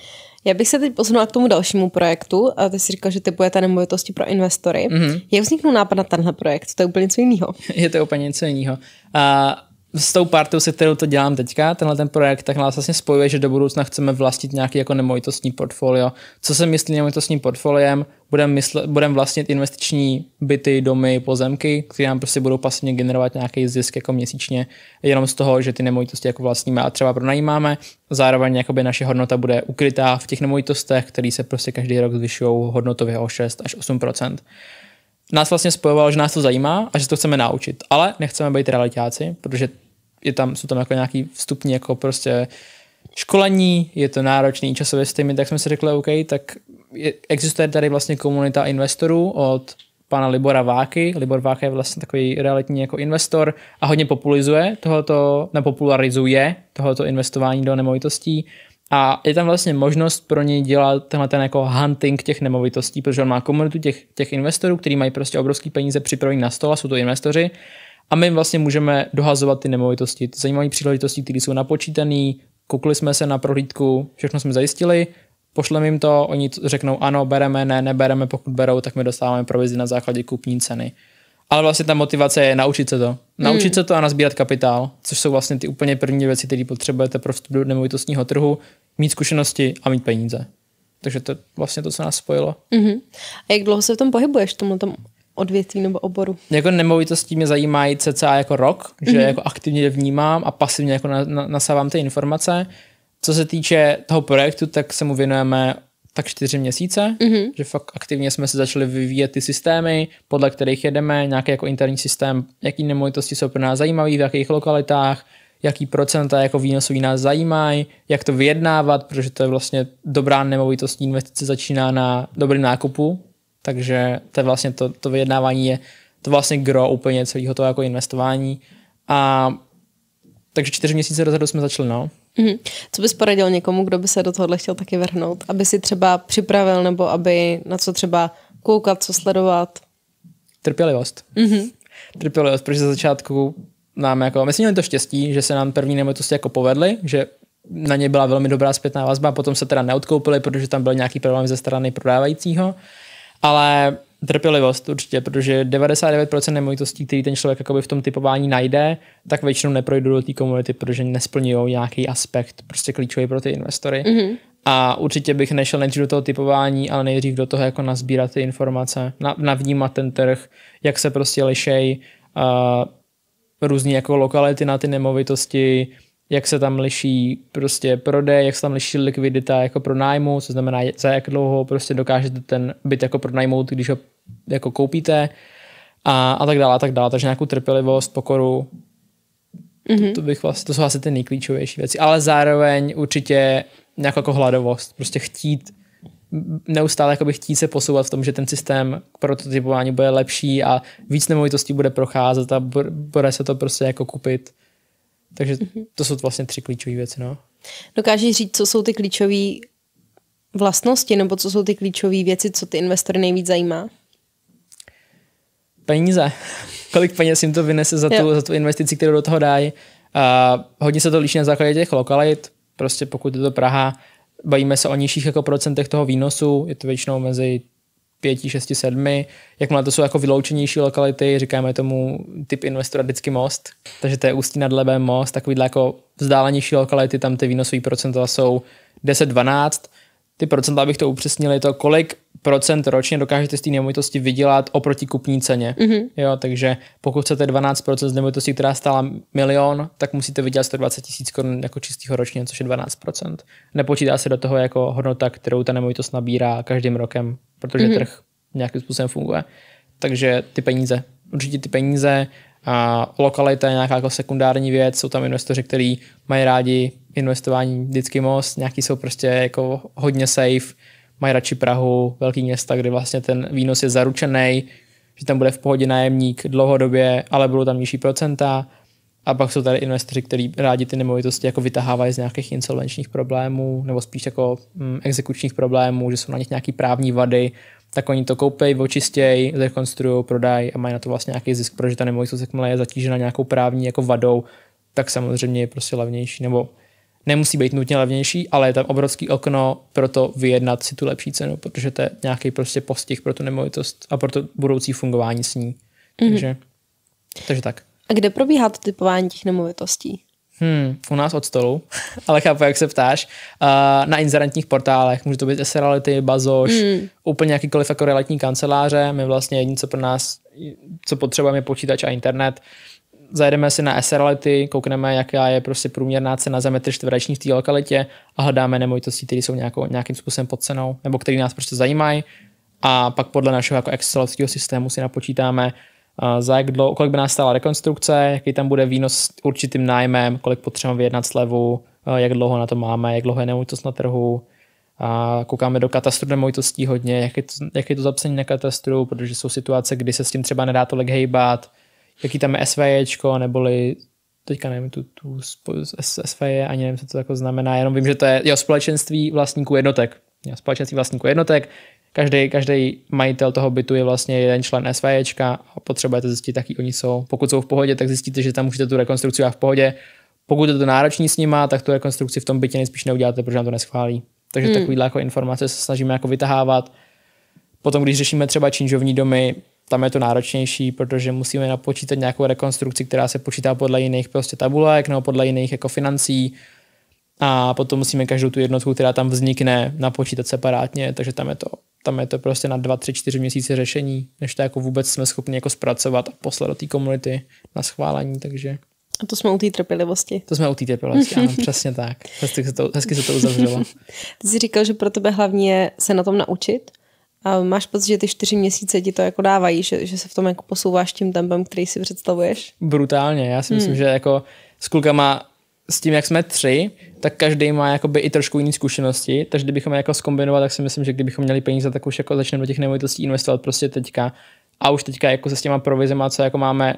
Já bych se teď posunula k tomu dalšímu projektu. A ty jsi říkal, že typujete nemovitosti pro investory. Mm-hmm. Jak vzniknul nápad na tenhle projekt? To je úplně něco jiného. [laughs] Je to úplně něco jiného. A s tou partou, se kterou to dělám teďka, tenhle ten projekt, tak nás vlastně spojuje, že do budoucna chceme vlastnit nějaký jako nemovitostní portfolio. Co se myslí nemovitostním portfoliem? budeme mysle, budem vlastnit investiční byty, domy, pozemky, které nám prostě budou pasivně generovat nějaký zisk jako měsíčně, jenom z toho, že ty nemovitosti jako vlastníme a třeba pronajímáme. Zároveň jakoby naše hodnota bude ukrytá v těch nemovitostech, které se prostě každý rok zvyšují hodnotově o 6 až 8 Nás vlastně spojovalo, že nás to zajímá a že to chceme naučit, ale nechceme být realitáci, protože je tam, jsou tam jako nějaký vstupní jako prostě školení, je to náročný časově stejný, tak jsme si řekli, OK, tak existuje tady vlastně komunita investorů od pana Libora Váky. Libor Váka je vlastně takový realitní jako investor a hodně populizuje tohoto, nepopularizuje tohoto investování do nemovitostí. A je tam vlastně možnost pro něj dělat tenhle ten jako hunting těch nemovitostí, protože on má komunitu těch, těch investorů, kteří mají prostě obrovský peníze připravení na stole, jsou to investoři. A my vlastně můžeme dohazovat ty nemovitosti, ty zajímavé příležitosti, které jsou napočítané, koukli jsme se na prohlídku, všechno jsme zajistili, pošlem jim to, oni řeknou ano, bereme, ne, nebereme, pokud berou, tak my dostáváme provizi na základě kupní ceny. Ale vlastně ta motivace je naučit se to. Naučit hmm. se to a nazbírat kapitál, což jsou vlastně ty úplně první věci, které potřebujete pro vstup do nemovitostního trhu, mít zkušenosti a mít peníze. Takže to je vlastně to, co nás spojilo. Mm-hmm. A jak dlouho se v tom pohybuješ, v tomhle tom odvětví nebo oboru? Jako nemovitostí mě zajímají cca jako rok, že mm-hmm. jako aktivně vnímám a pasivně jako na, na, nasávám ty informace. Co se týče toho projektu, tak se mu věnujeme tak čtyři měsíce, mm-hmm. že fakt aktivně jsme se začali vyvíjet ty systémy, podle kterých jedeme, nějaký jako interní systém, jaký nemovitosti jsou pro nás zajímavé, v jakých lokalitách, jaký procenta jako výnosový nás zajímají, jak to vyjednávat, protože to je vlastně dobrá nemovitostní investice začíná na dobrý nákupu, takže to je vlastně to, to vyjednávání je to vlastně gro úplně celého toho jako investování a takže čtyři měsíce dozadu jsme začali, no. Mm-hmm. Co bys poradil někomu, kdo by se do tohohle chtěl taky vrhnout? Aby si třeba připravil nebo aby na co třeba koukat, co sledovat? Trpělivost. Mm-hmm. Trpělivost, protože za začátku nám jako, my jsme měli to štěstí, že se nám první nemovitosti jako povedly, že na ně byla velmi dobrá zpětná vazba, potom se teda neodkoupili, protože tam byl nějaký problém ze strany prodávajícího, ale trpělivost určitě, protože 99% nemovitostí, které ten člověk v tom typování najde, tak většinou neprojdou do té komunity, protože nesplňují nějaký aspekt prostě klíčový pro ty investory. Mm-hmm. A určitě bych nešel nejdřív do toho typování, ale nejdřív do toho jako nazbírat ty informace, na, navnímat ten trh, jak se prostě lišej, uh, různý jako lokality na ty nemovitosti, jak se tam liší prostě prodej, jak se tam liší likvidita jako pro nájmu, co znamená, za jak dlouho prostě dokážete ten byt jako pronajmout, když ho jako koupíte a, a tak dále, a tak dále. Takže nějakou trpělivost, pokoru, mm-hmm. to, to, bych vlastně, to jsou asi ty nejklíčovější věci. Ale zároveň určitě nějakou jako hladovost, prostě chtít neustále jakoby chtít se posouvat v tom, že ten systém prototypování bude lepší a víc nemovitostí bude procházet a bude se to prostě jako kupit. Takže mhm. to jsou vlastně tři klíčové věci. No. Dokážeš říct, co jsou ty klíčové vlastnosti, nebo co jsou ty klíčové věci, co ty investory nejvíc zajímá? Peníze. [laughs] Kolik peněz jim to vynese za tu, za tu investici, kterou do toho dají. A hodně se to liší na základě těch lokalit. Prostě pokud je to Praha, bavíme se o nižších jako procentech toho výnosu, je to většinou mezi pěti, šesti, sedmi. Jakmile to jsou jako vyloučenější lokality, říkáme tomu typ investora vždycky most, takže to je Ústí nad Lebem most, takovýhle jako vzdálenější lokality, tam ty výnosové procenta jsou 10-12, ty procenta, abych to upřesnil, je to, kolik procent ročně dokážete z té nemovitosti vydělat oproti kupní ceně. Mm-hmm. Jo, takže pokud chcete 12% z nemovitosti, která stála milion, tak musíte vydělat 120 tisíc korun jako čistého ročně, což je 12%. Nepočítá se do toho jako hodnota, kterou ta nemovitost nabírá každým rokem, protože mm-hmm. trh nějakým způsobem funguje. Takže ty peníze, určitě ty peníze, a lokalita je nějaká jako sekundární věc, jsou tam investoři, kteří mají rádi investování vždycky moc, nějaký jsou prostě jako hodně safe, mají radši Prahu, velký města, kde vlastně ten výnos je zaručený, že tam bude v pohodě nájemník dlouhodobě, ale budou tam nižší procenta. A pak jsou tady investoři, kteří rádi ty nemovitosti jako vytahávají z nějakých insolvenčních problémů nebo spíš jako mm, exekučních problémů, že jsou na nich nějaký právní vady, tak oni to koupí, očistějí, zrekonstruují, prodají a mají na to vlastně nějaký zisk, protože ta nemovitost, jakmile je zatížena nějakou právní jako vadou, tak samozřejmě je prostě levnější nebo nemusí být nutně levnější, ale je tam obrovský okno pro to vyjednat si tu lepší cenu, protože to je nějaký prostě postih pro tu nemovitost a pro to budoucí fungování s ní. Mm-hmm. Takže, takže tak. A kde probíhá to typování těch nemovitostí? Hmm, u nás od stolu, [laughs] ale chápu, jak se ptáš. Uh, na inzerentních portálech, může to být SRality, Bazoš, mm. úplně jakýkoliv jako realitní kanceláře. My vlastně jediné, co pro nás, co potřebujeme, je počítač a internet zajedeme si na SRality, koukneme, jaká je prostě průměrná cena za metr čtvereční v té lokalitě a hledáme nemovitosti, které jsou nějakou, nějakým způsobem pod cenou, nebo které nás prostě zajímají. A pak podle našeho jako Excelovského systému si napočítáme, eh, za jak dlouho, kolik by nás stála rekonstrukce, jaký tam bude výnos s určitým nájmem, kolik potřebujeme vyjednat slevu, eh, jak dlouho na to máme, jak dlouho je nemovitost na trhu. A koukáme do katastru nemovitostí hodně, jak je, to, jak je to zapsaní na katastru, protože jsou situace, kdy se s tím třeba nedá tolik hejbat, jaký tam je SVJčko, neboli teďka nevím, tu, tu SVJ, ani nevím, co to jako znamená, jenom vím, že to je jo, společenství vlastníků jednotek. Jo, společenství vlastníků jednotek, každý, každý majitel toho bytu je vlastně jeden člen SVJčka a potřebujete zjistit, jaký oni jsou. Pokud jsou v pohodě, tak zjistíte, že tam můžete tu rekonstrukci a v pohodě. Pokud je to náročný s nima, tak tu rekonstrukci v tom bytě nejspíš neuděláte, protože nám to neschválí. Takže hmm. takovýhle jako informace se snažíme jako vytahávat. Potom, když řešíme třeba činžovní domy, tam je to náročnější, protože musíme napočítat nějakou rekonstrukci, která se počítá podle jiných prostě tabulek nebo podle jiných jako financí a potom musíme každou tu jednotku, která tam vznikne, napočítat separátně, takže tam je to, tam je to prostě na 2, 3, 4 měsíce řešení, než to jako vůbec jsme schopni jako zpracovat a poslat do té komunity na schválení, takže... A to jsme u té trpělivosti. To jsme u té trpělivosti, ano, [laughs] přesně tak. Hezky se to, hezky se to uzavřelo. Ty jsi říkal, že pro tebe hlavně je se na tom naučit, a máš pocit, že ty čtyři měsíce ti to jako dávají, že, že se v tom jako posouváš tím tempem, který si představuješ? Brutálně, já si hmm. myslím, hmm. že jako s klukama s tím, jak jsme tři, tak každý má jakoby i trošku jiné zkušenosti, takže kdybychom je jako zkombinovat, tak si myslím, že kdybychom měli peníze, tak už jako začneme do těch nemovitostí investovat prostě teďka. A už teďka jako se s těma provizema, co jako máme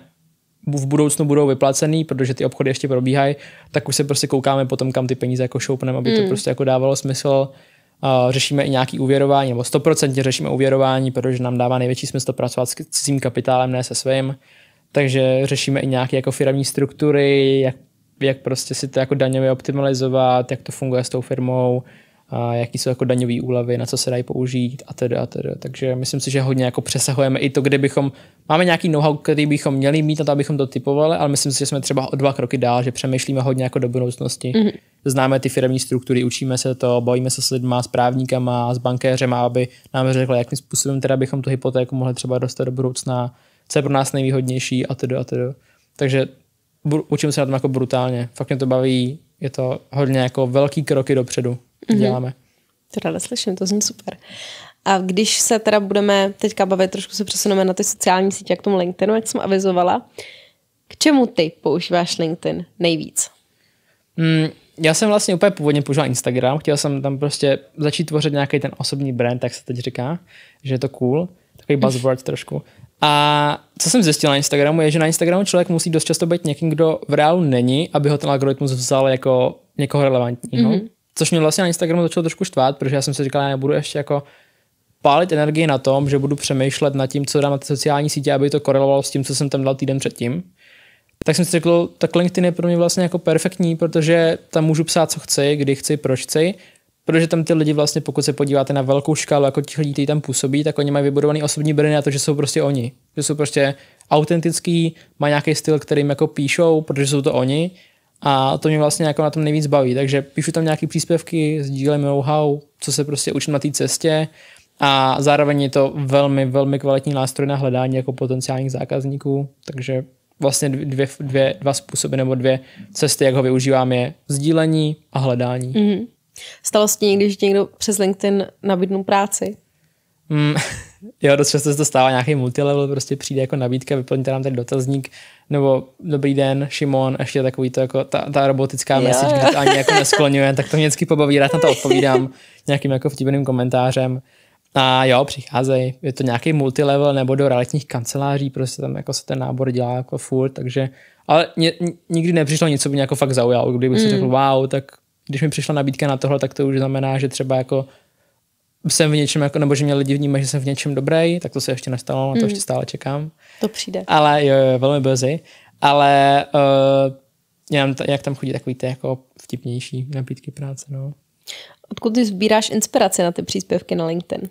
v budoucnu budou vyplacený, protože ty obchody ještě probíhají, tak už se prostě koukáme potom, kam ty peníze jako šoupneme, aby mm. to hmm. prostě jako dávalo smysl Eh, řešíme i nějaký uvěrování, nebo 100% řešíme uvěrování, protože nám dává největší smysl pracovat s cizím kapitálem, ne se svým. Takže řešíme i nějaké jako firmní struktury, jak, jak prostě si to jako daňově optimalizovat, jak to funguje s tou firmou, a jaký jsou jako daňové úlevy, na co se dají použít a tedy a tedy. Takže myslím si, že hodně jako přesahujeme i to, kde bychom, máme nějaký know-how, který bychom měli mít a to, abychom to typovali, ale myslím si, že jsme třeba o dva kroky dál, že přemýšlíme hodně jako do budoucnosti. Mm-hmm. Známe ty firmní struktury, učíme se to, bojíme se s lidma, s právníkama, s bankéřema, aby nám řekli, jakým způsobem teda bychom tu hypotéku mohli třeba dostat do budoucna, co je pro nás nejvýhodnější a tedy a tedy. Takže učím se na tom jako brutálně. Fakt mě to baví, je to hodně jako velký kroky dopředu mm-hmm. děláme. To ráda slyším, to zní super. A když se teda budeme teďka bavit, trošku se přesuneme na ty sociální sítě, jak tomu LinkedInu, jak jsem avizovala, k čemu ty používáš LinkedIn nejvíc? Mm, já jsem vlastně úplně původně používal Instagram, chtěl jsem tam prostě začít tvořit nějaký ten osobní brand, tak se teď říká, že je to cool, takový mhm. buzzword trošku. A co jsem zjistil na Instagramu, je, že na Instagramu člověk musí dost často být někým, kdo v reálu není, aby ho ten algoritmus vzal jako někoho relevantního. Mm-hmm. Což mě vlastně na Instagramu začalo trošku štvát, protože já jsem si říkal, já budu ještě jako pálit energii na tom, že budu přemýšlet nad tím, co dám na ty sociální sítě, aby to korelovalo s tím, co jsem tam dal týden předtím. Tak jsem si řekl, tak LinkedIn je pro mě vlastně jako perfektní, protože tam můžu psát, co chci, kdy chci, proč chci, protože tam ty lidi vlastně, pokud se podíváte na velkou škálu, jako těch lidí, kteří tam působí, tak oni mají vybudovaný osobní brny na to, že jsou prostě oni, že jsou prostě autentický, mají nějaký styl, kterým jako píšou, protože jsou to oni a to mě vlastně jako na tom nejvíc baví. Takže píšu tam nějaké příspěvky, sdílím know-how, co se prostě učím na té cestě. A zároveň je to velmi, velmi kvalitní nástroj na hledání jako potenciálních zákazníků. Takže vlastně dvě, dvě, dva způsoby nebo dvě cesty, jak ho využívám, je sdílení a hledání. Mm-hmm. Stalo se ti někdy, že někdo přes LinkedIn nabídnul práci? Mm, [laughs] jo, dost často se to stává nějaký multilevel, prostě přijde jako nabídka, vyplňte nám ten dotazník, nebo dobrý den, Šimon, ještě takový to jako ta, ta robotická jo, message, jo. ani jako nesklonuje, tak to mě vždycky pobaví, rád na to odpovídám nějakým jako vtipným komentářem. A jo, přicházejí, je to nějaký multilevel nebo do realitních kanceláří, prostě tam jako se ten nábor dělá jako furt, takže, ale mě, nikdy nepřišlo nic, co by mě jako fakt zaujalo, kdybych mm. si řekl, hmm. wow, tak když mi přišla nabídka na tohle, tak to už znamená, že třeba jako jsem v něčem, jako, nebo že mě lidi vnímají, že jsem v něčem dobrý, tak to se ještě nestalo, na to mm. ještě hmm. stále čekám. To přijde. Ale jo, jo velmi brzy. Ale uh, já, jak tam chodí takový ty jako vtipnější nabídky práce, no. Odkud ty sbíráš inspirace na ty příspěvky na LinkedIn?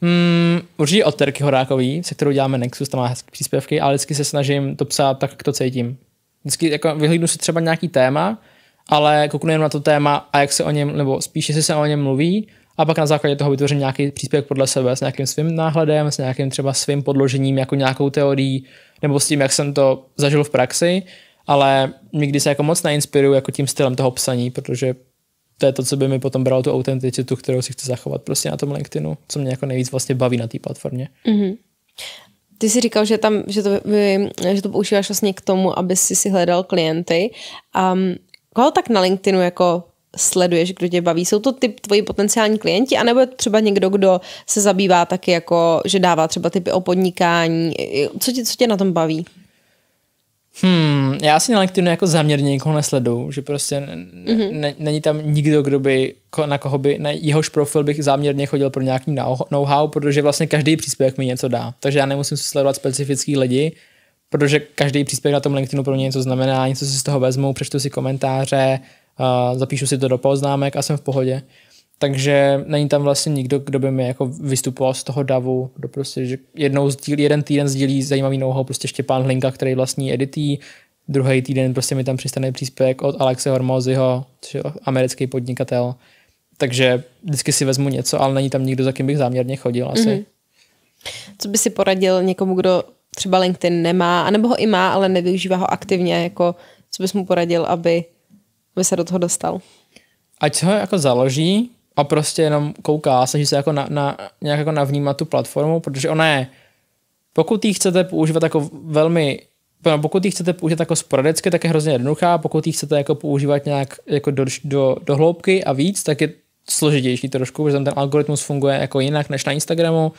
Mm, určitě od Terky Horákový, se kterou děláme Nexus, tam má hezké příspěvky, ale vždycky se snažím to psát tak, jak to cítím. Vždycky jako vyhlídnu si třeba nějaký téma, ale kouknu jenom na to téma a jak se o něm, nebo spíše se o něm mluví, a pak na základě toho vytvořím nějaký příspěvek podle sebe s nějakým svým náhledem, s nějakým třeba svým podložením, jako nějakou teorií, nebo s tím, jak jsem to zažil v praxi, ale nikdy se jako moc neinspiruju jako tím stylem toho psaní, protože to je to, co by mi potom bralo tu autenticitu, kterou si chci zachovat prostě na tom LinkedInu, co mě jako nejvíc vlastně baví na té platformě. Mm-hmm. Ty jsi říkal, že tam, že to, že to používáš vlastně k tomu, aby si si hledal klienty. Um, koho tak na LinkedInu jako sleduješ, kdo tě baví? Jsou to ty tvoji potenciální klienti, anebo je to třeba někdo, kdo se zabývá taky jako, že dává třeba typy o podnikání? Co tě, co tě na tom baví? Hmm, já si na LinkedInu jako záměrně nikoho nesledu, že prostě mm-hmm. ne, není tam nikdo, kdo by, na koho by, na jehož profil bych záměrně chodil pro nějaký know-how, protože vlastně každý příspěvek mi něco dá. Takže já nemusím sledovat specifický lidi, protože každý příspěvek na tom LinkedInu pro mě něco znamená, něco si z toho vezmu, přečtu si komentáře, a zapíšu si to do poznámek a jsem v pohodě. Takže není tam vlastně nikdo, kdo by mi jako vystupoval z toho davu, kdo prostě, že jednou sdíl, jeden týden sdílí zajímavý nouho, prostě Štěpán Hlinka, který vlastní edití, druhý týden prostě mi tam přistane příspěvek od Alexe Hormozyho, což je americký podnikatel. Takže vždycky si vezmu něco, ale není tam nikdo, za kým bych záměrně chodil asi. Mm-hmm. Co by si poradil někomu, kdo třeba LinkedIn nemá, anebo ho i má, ale nevyužívá ho aktivně, jako co bys mu poradil, aby aby se do toho dostal? Ať se ho jako založí a prostě jenom kouká, snaží se jako na, na, nějak jako navnímat tu platformu, protože ona je, pokud ji chcete používat jako velmi no, pokud ji chcete používat jako sporadecky, tak je hrozně jednoduchá. Pokud ji chcete jako používat nějak jako do, do, do hloubky a víc, tak je složitější trošku, protože tam ten algoritmus funguje jako jinak než na Instagramu.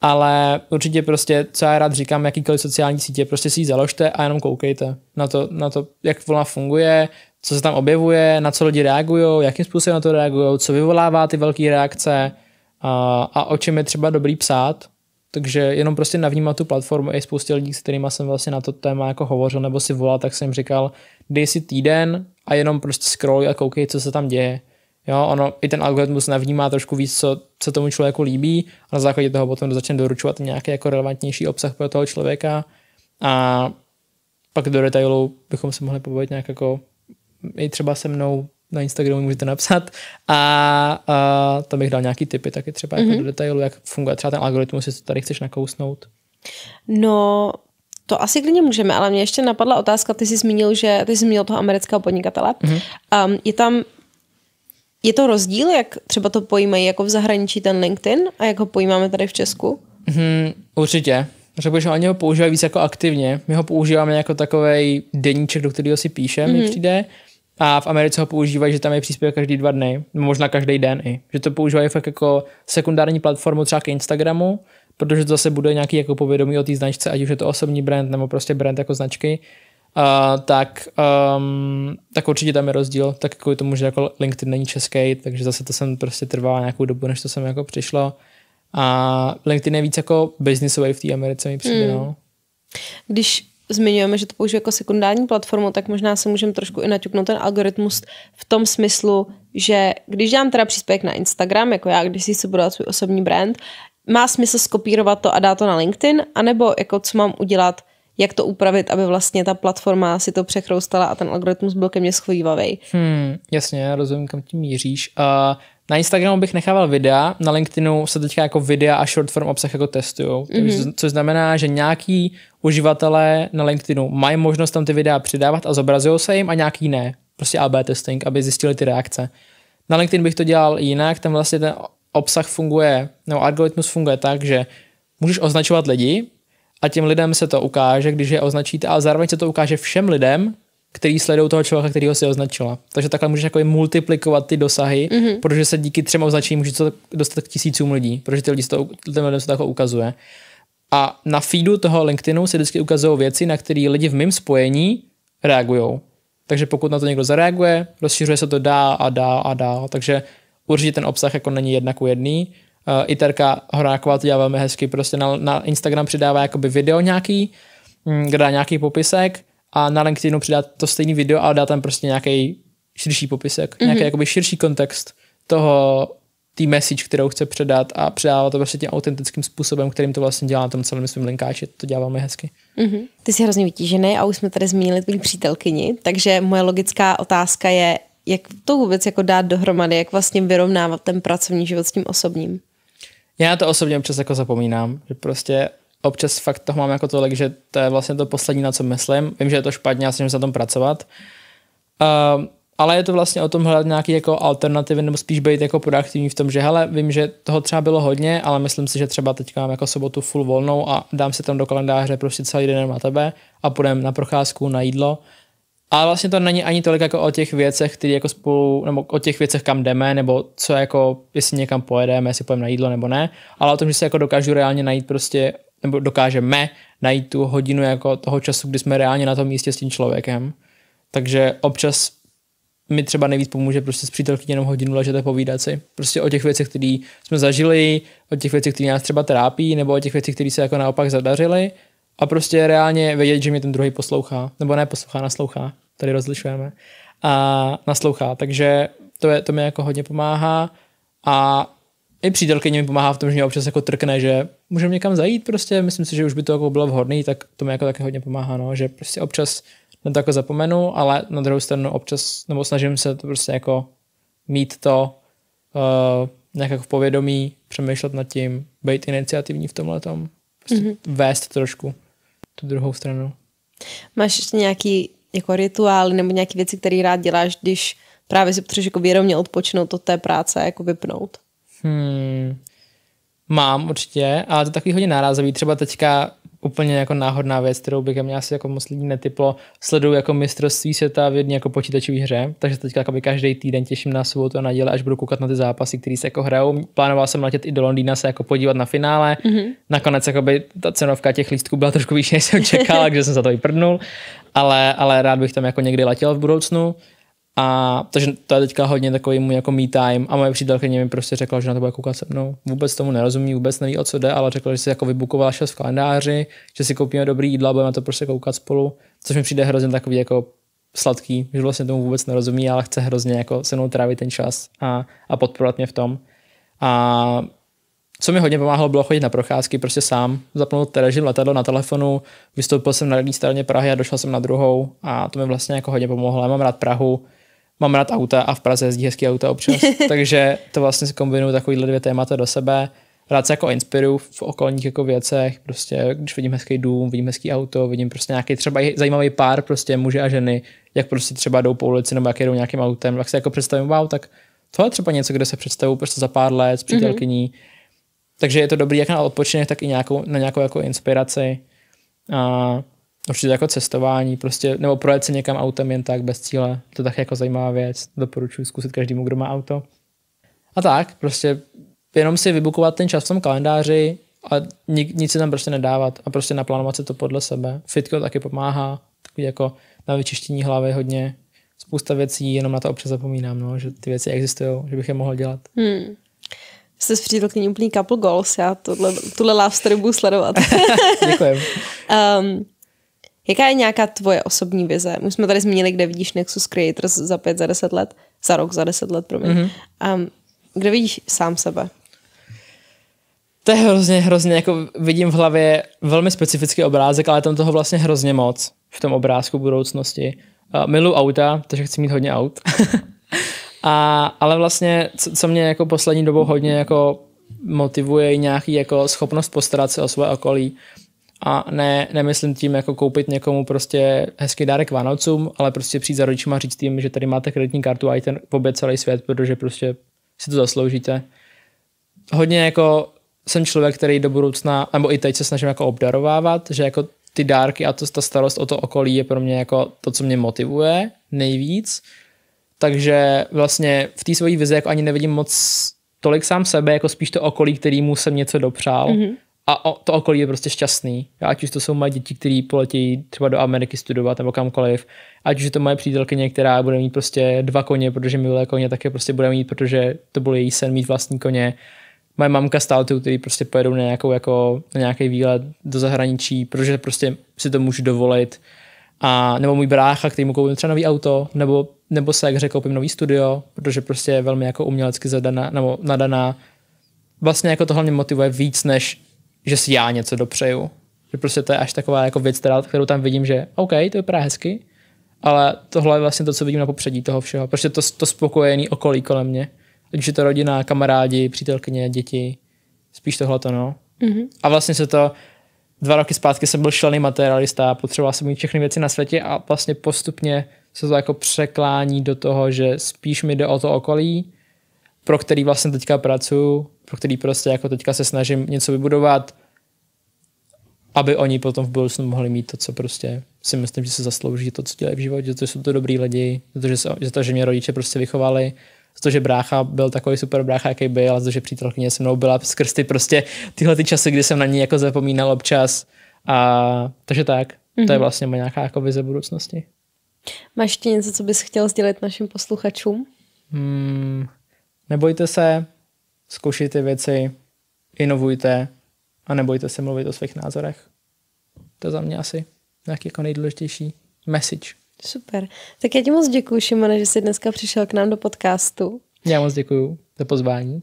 Ale určitě prostě, co já rád říkám, jakýkoliv sociální sítě, prostě si ji založte a jenom koukejte na to, na to jak ona funguje, co se tam objevuje, na co lidi reagují, jakým způsobem na to reagují, co vyvolává ty velké reakce a, a o čem je třeba dobrý psát. Takže jenom prostě navnímat tu platformu i spoustě lidí, s kterými jsem vlastně na to téma jako hovořil nebo si volal, tak jsem říkal, dej si týden a jenom prostě scroll a koukej, co se tam děje. Jo, ono i ten algoritmus navnímá trošku víc, co se tomu člověku líbí a na základě toho potom začne doručovat nějaký jako relevantnější obsah pro toho člověka a pak do detailu bychom se mohli pobavit nějak jako i třeba se mnou na Instagramu můžete napsat a, a tam bych dal nějaký tipy taky třeba mm-hmm. jako mhm. do detailu, jak funguje třeba ten algoritmus, jestli to tady chceš nakousnout. No, to asi klidně můžeme, ale mě ještě napadla otázka, ty jsi zmínil, že ty jsi zmínil toho amerického podnikatele. Mm-hmm. Um, je tam je to rozdíl, jak třeba to pojímají jako v zahraničí ten LinkedIn a jak ho pojímáme tady v Česku? Hmm, určitě. Řekl že oni ho používají víc jako aktivně. My ho používáme jako takový deníček, do kterého si píšeme, mm-hmm. mi mhm. přijde. A v Americe ho používají, že tam je příspěvek každý dva dny, možná každý den i. Že to používají fakt jako sekundární platformu třeba k Instagramu, protože to zase bude nějaký jako povědomí o té značce, ať už je to osobní brand nebo prostě brand jako značky, uh, tak, um, tak určitě tam je rozdíl, tak jako tomu, že jako LinkedIn není český, takže zase to jsem prostě trvá nějakou dobu, než to sem jako přišlo. A LinkedIn je víc jako biznisový v té Americe mi přijde, mm. no. Když zmiňujeme, že to použiju jako sekundární platformu, tak možná se můžeme trošku i naťuknout ten algoritmus v tom smyslu, že když dám teda příspěvek na Instagram, jako já, když si chci budovat svůj osobní brand, má smysl skopírovat to a dát to na LinkedIn, anebo jako co mám udělat, jak to upravit, aby vlastně ta platforma si to přechroustala a ten algoritmus byl ke mně schovývavý. Hmm, jasně, já rozumím, kam tím míříš. A na Instagramu bych nechával videa, na LinkedInu se teďka jako videa a short form obsah jako testují, mm-hmm. což znamená, že nějaký uživatelé na LinkedInu mají možnost tam ty videa přidávat a zobrazují se jim a nějaký ne. Prostě AB testing, aby zjistili ty reakce. Na LinkedIn bych to dělal jinak, tam vlastně ten obsah funguje, nebo algoritmus funguje tak, že můžeš označovat lidi a těm lidem se to ukáže, když je označíte, ale zároveň se to ukáže všem lidem, který sledují toho člověka, který ho si označila. Takže takhle můžeš jako multiplikovat ty dosahy, mm-hmm. protože se díky třem označením může to dostat k tisícům lidí, protože ty lidi se to, lidem se to jako ukazuje. A na feedu toho LinkedInu se vždycky ukazují věci, na které lidi v mém spojení reagují. Takže pokud na to někdo zareaguje, rozšiřuje se to dál a dál a dál. Takže určitě ten obsah jako není jednak u jedný. Uh, Iterka Horáková to dělá velmi hezky, prostě na, na Instagram přidává jakoby video nějaký, hm, kde dá nějaký popisek a na LinkedInu přidá to stejný video a dá tam prostě nějaký širší popisek, mm-hmm. nějaký mhm. jakoby širší kontext toho tý message, kterou chce předat a předávat to vlastně tím autentickým způsobem, kterým to vlastně dělá na tom celém svým linkáči, to děláme hezky. Mm-hmm. Ty jsi hrozně vytížený a už jsme tady zmínili tvůj přítelkyni, takže moje logická otázka je, jak to vůbec jako dát dohromady, jak vlastně vyrovnávat ten pracovní život s tím osobním? Já na to osobně občas jako zapomínám, že prostě občas fakt toho mám jako tolik, že to je vlastně to poslední, na co myslím. Vím, že je to špatně, já se za tom pracovat. Uh, ale je to vlastně o tom hledat nějaký jako alternativy nebo spíš být jako proaktivní v tom, že hele, vím, že toho třeba bylo hodně, ale myslím si, že třeba teď mám jako sobotu full volnou a dám si tam do kalendáře prostě celý den na tebe a půjdeme na procházku, na jídlo. Ale vlastně to není ani tolik jako o těch věcech, které jako spolu, nebo o těch věcech, kam jdeme, nebo co jako, jestli někam pojedeme, jestli pojedeme na jídlo nebo ne, ale o tom, že se jako dokážu reálně najít prostě, nebo dokážeme najít tu hodinu jako toho času, kdy jsme reálně na tom místě s tím člověkem. Takže občas mi třeba nejvíc pomůže prostě s přítelkyní jenom hodinu ležet a povídat si. Prostě o těch věcech, které jsme zažili, o těch věcech, které nás třeba trápí, nebo o těch věcech, které se jako naopak zadařily. A prostě reálně vědět, že mě ten druhý poslouchá, nebo ne poslouchá, naslouchá, tady rozlišujeme. A naslouchá, takže to, je, to mi jako hodně pomáhá. A i přítelkyně mi pomáhá v tom, že mě občas jako trkne, že můžeme někam zajít prostě, myslím si, že už by to jako bylo vhodné, tak to mi jako taky hodně pomáhá, no, že prostě občas na to jako zapomenu, ale na druhou stranu občas, nebo snažím se to prostě jako mít to uh, nějak jako v povědomí, přemýšlet nad tím, být iniciativní v tomhle tom, prostě mm-hmm. vést trošku tu druhou stranu. Máš ještě nějaký jako rituál nebo nějaké věci, které rád děláš, když právě si potřebuješ jako vědomě odpočinout od té práce, jako vypnout? Hmm. Mám určitě, ale to je takový hodně nárazový. Třeba teďka úplně jako náhodná věc, kterou bych měl asi jako moc lidí netyplo. Sleduju jako mistrovství světa v jedné jako počítačové hře, takže teďka jako každý týden těším na svou a na až budu koukat na ty zápasy, které se jako hrajou. Plánoval jsem letět i do Londýna se jako podívat na finále. Mm-hmm. Nakonec by ta cenovka těch lístků byla trošku výš, než jsem čekal, [laughs] takže jsem za to i prdnul. Ale, ale rád bych tam jako někdy letěl v budoucnu. A, takže to je teďka hodně takový můj jako me time a moje přítelkyně mi prostě řekla, že na to bude koukat se mnou. Vůbec tomu nerozumí, vůbec neví, o co jde, ale řekla, že si jako vybukovala šest v kalendáři, že si koupíme dobrý jídlo, a budeme to prostě koukat spolu, což mi přijde hrozně takový jako sladký, že vlastně tomu vůbec nerozumí, ale chce hrozně jako se mnou trávit ten čas a, a podporovat mě v tom. A co mi hodně pomáhalo, bylo chodit na procházky prostě sám, zapnout režim letadlo na telefonu, vystoupil jsem na jedné straně Prahy a došel jsem na druhou a to mi vlastně jako hodně pomohlo. Já mám rád Prahu, mám rád auta a v Praze jezdí hezký auta občas, [laughs] takže to vlastně kombinuju takovýhle dvě témata do sebe. Rád se jako inspiruju v okolních jako věcech, prostě když vidím hezký dům, vidím hezký auto, vidím prostě nějaký třeba zajímavý pár prostě muže a ženy, jak prostě třeba jdou po ulici nebo jak jedou nějakým autem, tak se jako představím, wow, tak tohle je třeba něco, kde se představu prostě za pár let s mhm. přítelkyní. Mm-hmm. Takže je to dobrý jak na odpočinek, tak i nějakou, na nějakou jako inspiraci. A určitě jako cestování, prostě, nebo projet se někam autem jen tak, bez cíle. To je tak jako zajímavá věc. Doporučuji zkusit každému, kdo má auto. A tak, prostě jenom si vybukovat ten čas v tom kalendáři a nic, nic si tam prostě nedávat a prostě naplánovat si to podle sebe. Fitko taky pomáhá, takový jako na vyčištění hlavy hodně. Spousta věcí, jenom na to občas zapomínám, no, že ty věci existují, že bych je mohl dělat. Hmm. Jste s přítelkyní úplný couple goals, já tohle, tuhle love story budu sledovat. [laughs] Děkujem. [laughs] um, Jaká je nějaká tvoje osobní vize? Už jsme tady zmínili, kde vidíš Nexus Creators za pět, za deset let, za rok, za deset let, promiň. Mm-hmm. Um, kde vidíš sám sebe? To je hrozně, hrozně, jako vidím v hlavě velmi specifický obrázek, ale tam toho vlastně hrozně moc v tom obrázku budoucnosti. Uh, milu auta, takže chci mít hodně aut. [laughs] A, ale vlastně, co, co mě jako poslední dobou hodně jako motivuje, je nějaký jako schopnost postarat se o své okolí a ne, nemyslím tím jako koupit někomu prostě hezký dárek Vánocům, ale prostě přijít za rodičima a říct tím, že tady máte kreditní kartu a i ten poběd celý svět, protože prostě si to zasloužíte. Hodně jako jsem člověk, který do budoucna, nebo i teď se snažím jako obdarovávat, že jako ty dárky a to, ta starost o to okolí je pro mě jako to, co mě motivuje nejvíc. Takže vlastně v té své vizi jako ani nevidím moc tolik sám sebe, jako spíš to okolí, kterýmu jsem něco dopřál. Mm-hmm a o, to okolí je prostě šťastný. Ať už to jsou moje děti, které poletějí třeba do Ameriky studovat nebo kamkoliv, ať už to moje přítelkyně, která bude mít prostě dva koně, protože miluje koně, tak je prostě bude mít, protože to byl její sen mít vlastní koně. Moje mamka stál tu, který prostě pojedou na, nějakou, jako, na nějaký výlet do zahraničí, protože prostě si to můžu dovolit. A, nebo můj brácha, který mu koupím třeba nový auto, nebo, nebo se, jak řekl, koupím nový studio, protože prostě je velmi jako umělecky zadaná, nebo nadaná. Vlastně jako tohle mě motivuje víc, než že si já něco dopřeju. Že prostě to je až taková jako věc, teda, kterou tam vidím, že OK, to vypadá hezky, ale tohle je vlastně to, co vidím na popředí toho všeho. Prostě to, to spokojený okolí kolem mě. Ať je to rodina, kamarádi, přítelkyně, děti. Spíš tohle to, no. Mm-hmm. A vlastně se to, dva roky zpátky jsem byl šlený materialista, potřeboval jsem mít všechny věci na světě a vlastně postupně se to jako překlání do toho, že spíš mi jde o to okolí, pro který vlastně teďka pracuju pro který prostě jako teďka se snažím něco vybudovat, aby oni potom v budoucnu mohli mít to, co prostě si myslím, že se zaslouží to, co dělají v životě, to jsou to dobrý lidi, protože se, za to, že mě rodiče prostě vychovali, za to, že brácha byl takový super brácha, jaký byl, a za to, že přítelkyně se mnou byla skrz ty prostě tyhle ty časy, kdy jsem na ní jako zapomínal občas. A, takže tak, mm-hmm. to je mhm. vlastně moje nějaká jako vize budoucnosti. Máš ještě něco, co bys chtěl sdělit našim posluchačům? Hmm, nebojte se, zkoušejte ty věci, inovujte a nebojte se mluvit o svých názorech. To za mě asi nějaký jako nejdůležitější message. Super. Tak já ti moc děkuji, Šimone, že jsi dneska přišel k nám do podcastu. Já moc děkuji za pozvání.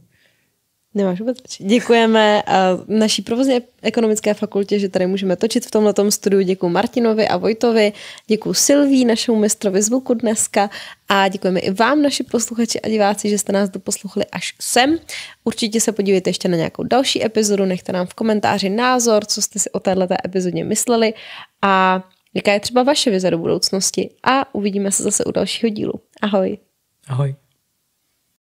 Nemáš vůbec řeči. Děkujeme a naší provozně ekonomické fakultě, že tady můžeme točit v tomto studiu. Děkuji Martinovi a Vojtovi, děkuji Silví, našemu mistrovi zvuku dneska a děkujeme i vám, naši posluchači a diváci, že jste nás doposluchli až sem. Určitě se podívejte ještě na nějakou další epizodu, nechte nám v komentáři názor, co jste si o této epizodě mysleli a jaká je třeba vaše vize do budoucnosti a uvidíme se zase u dalšího dílu. Ahoj. Ahoj.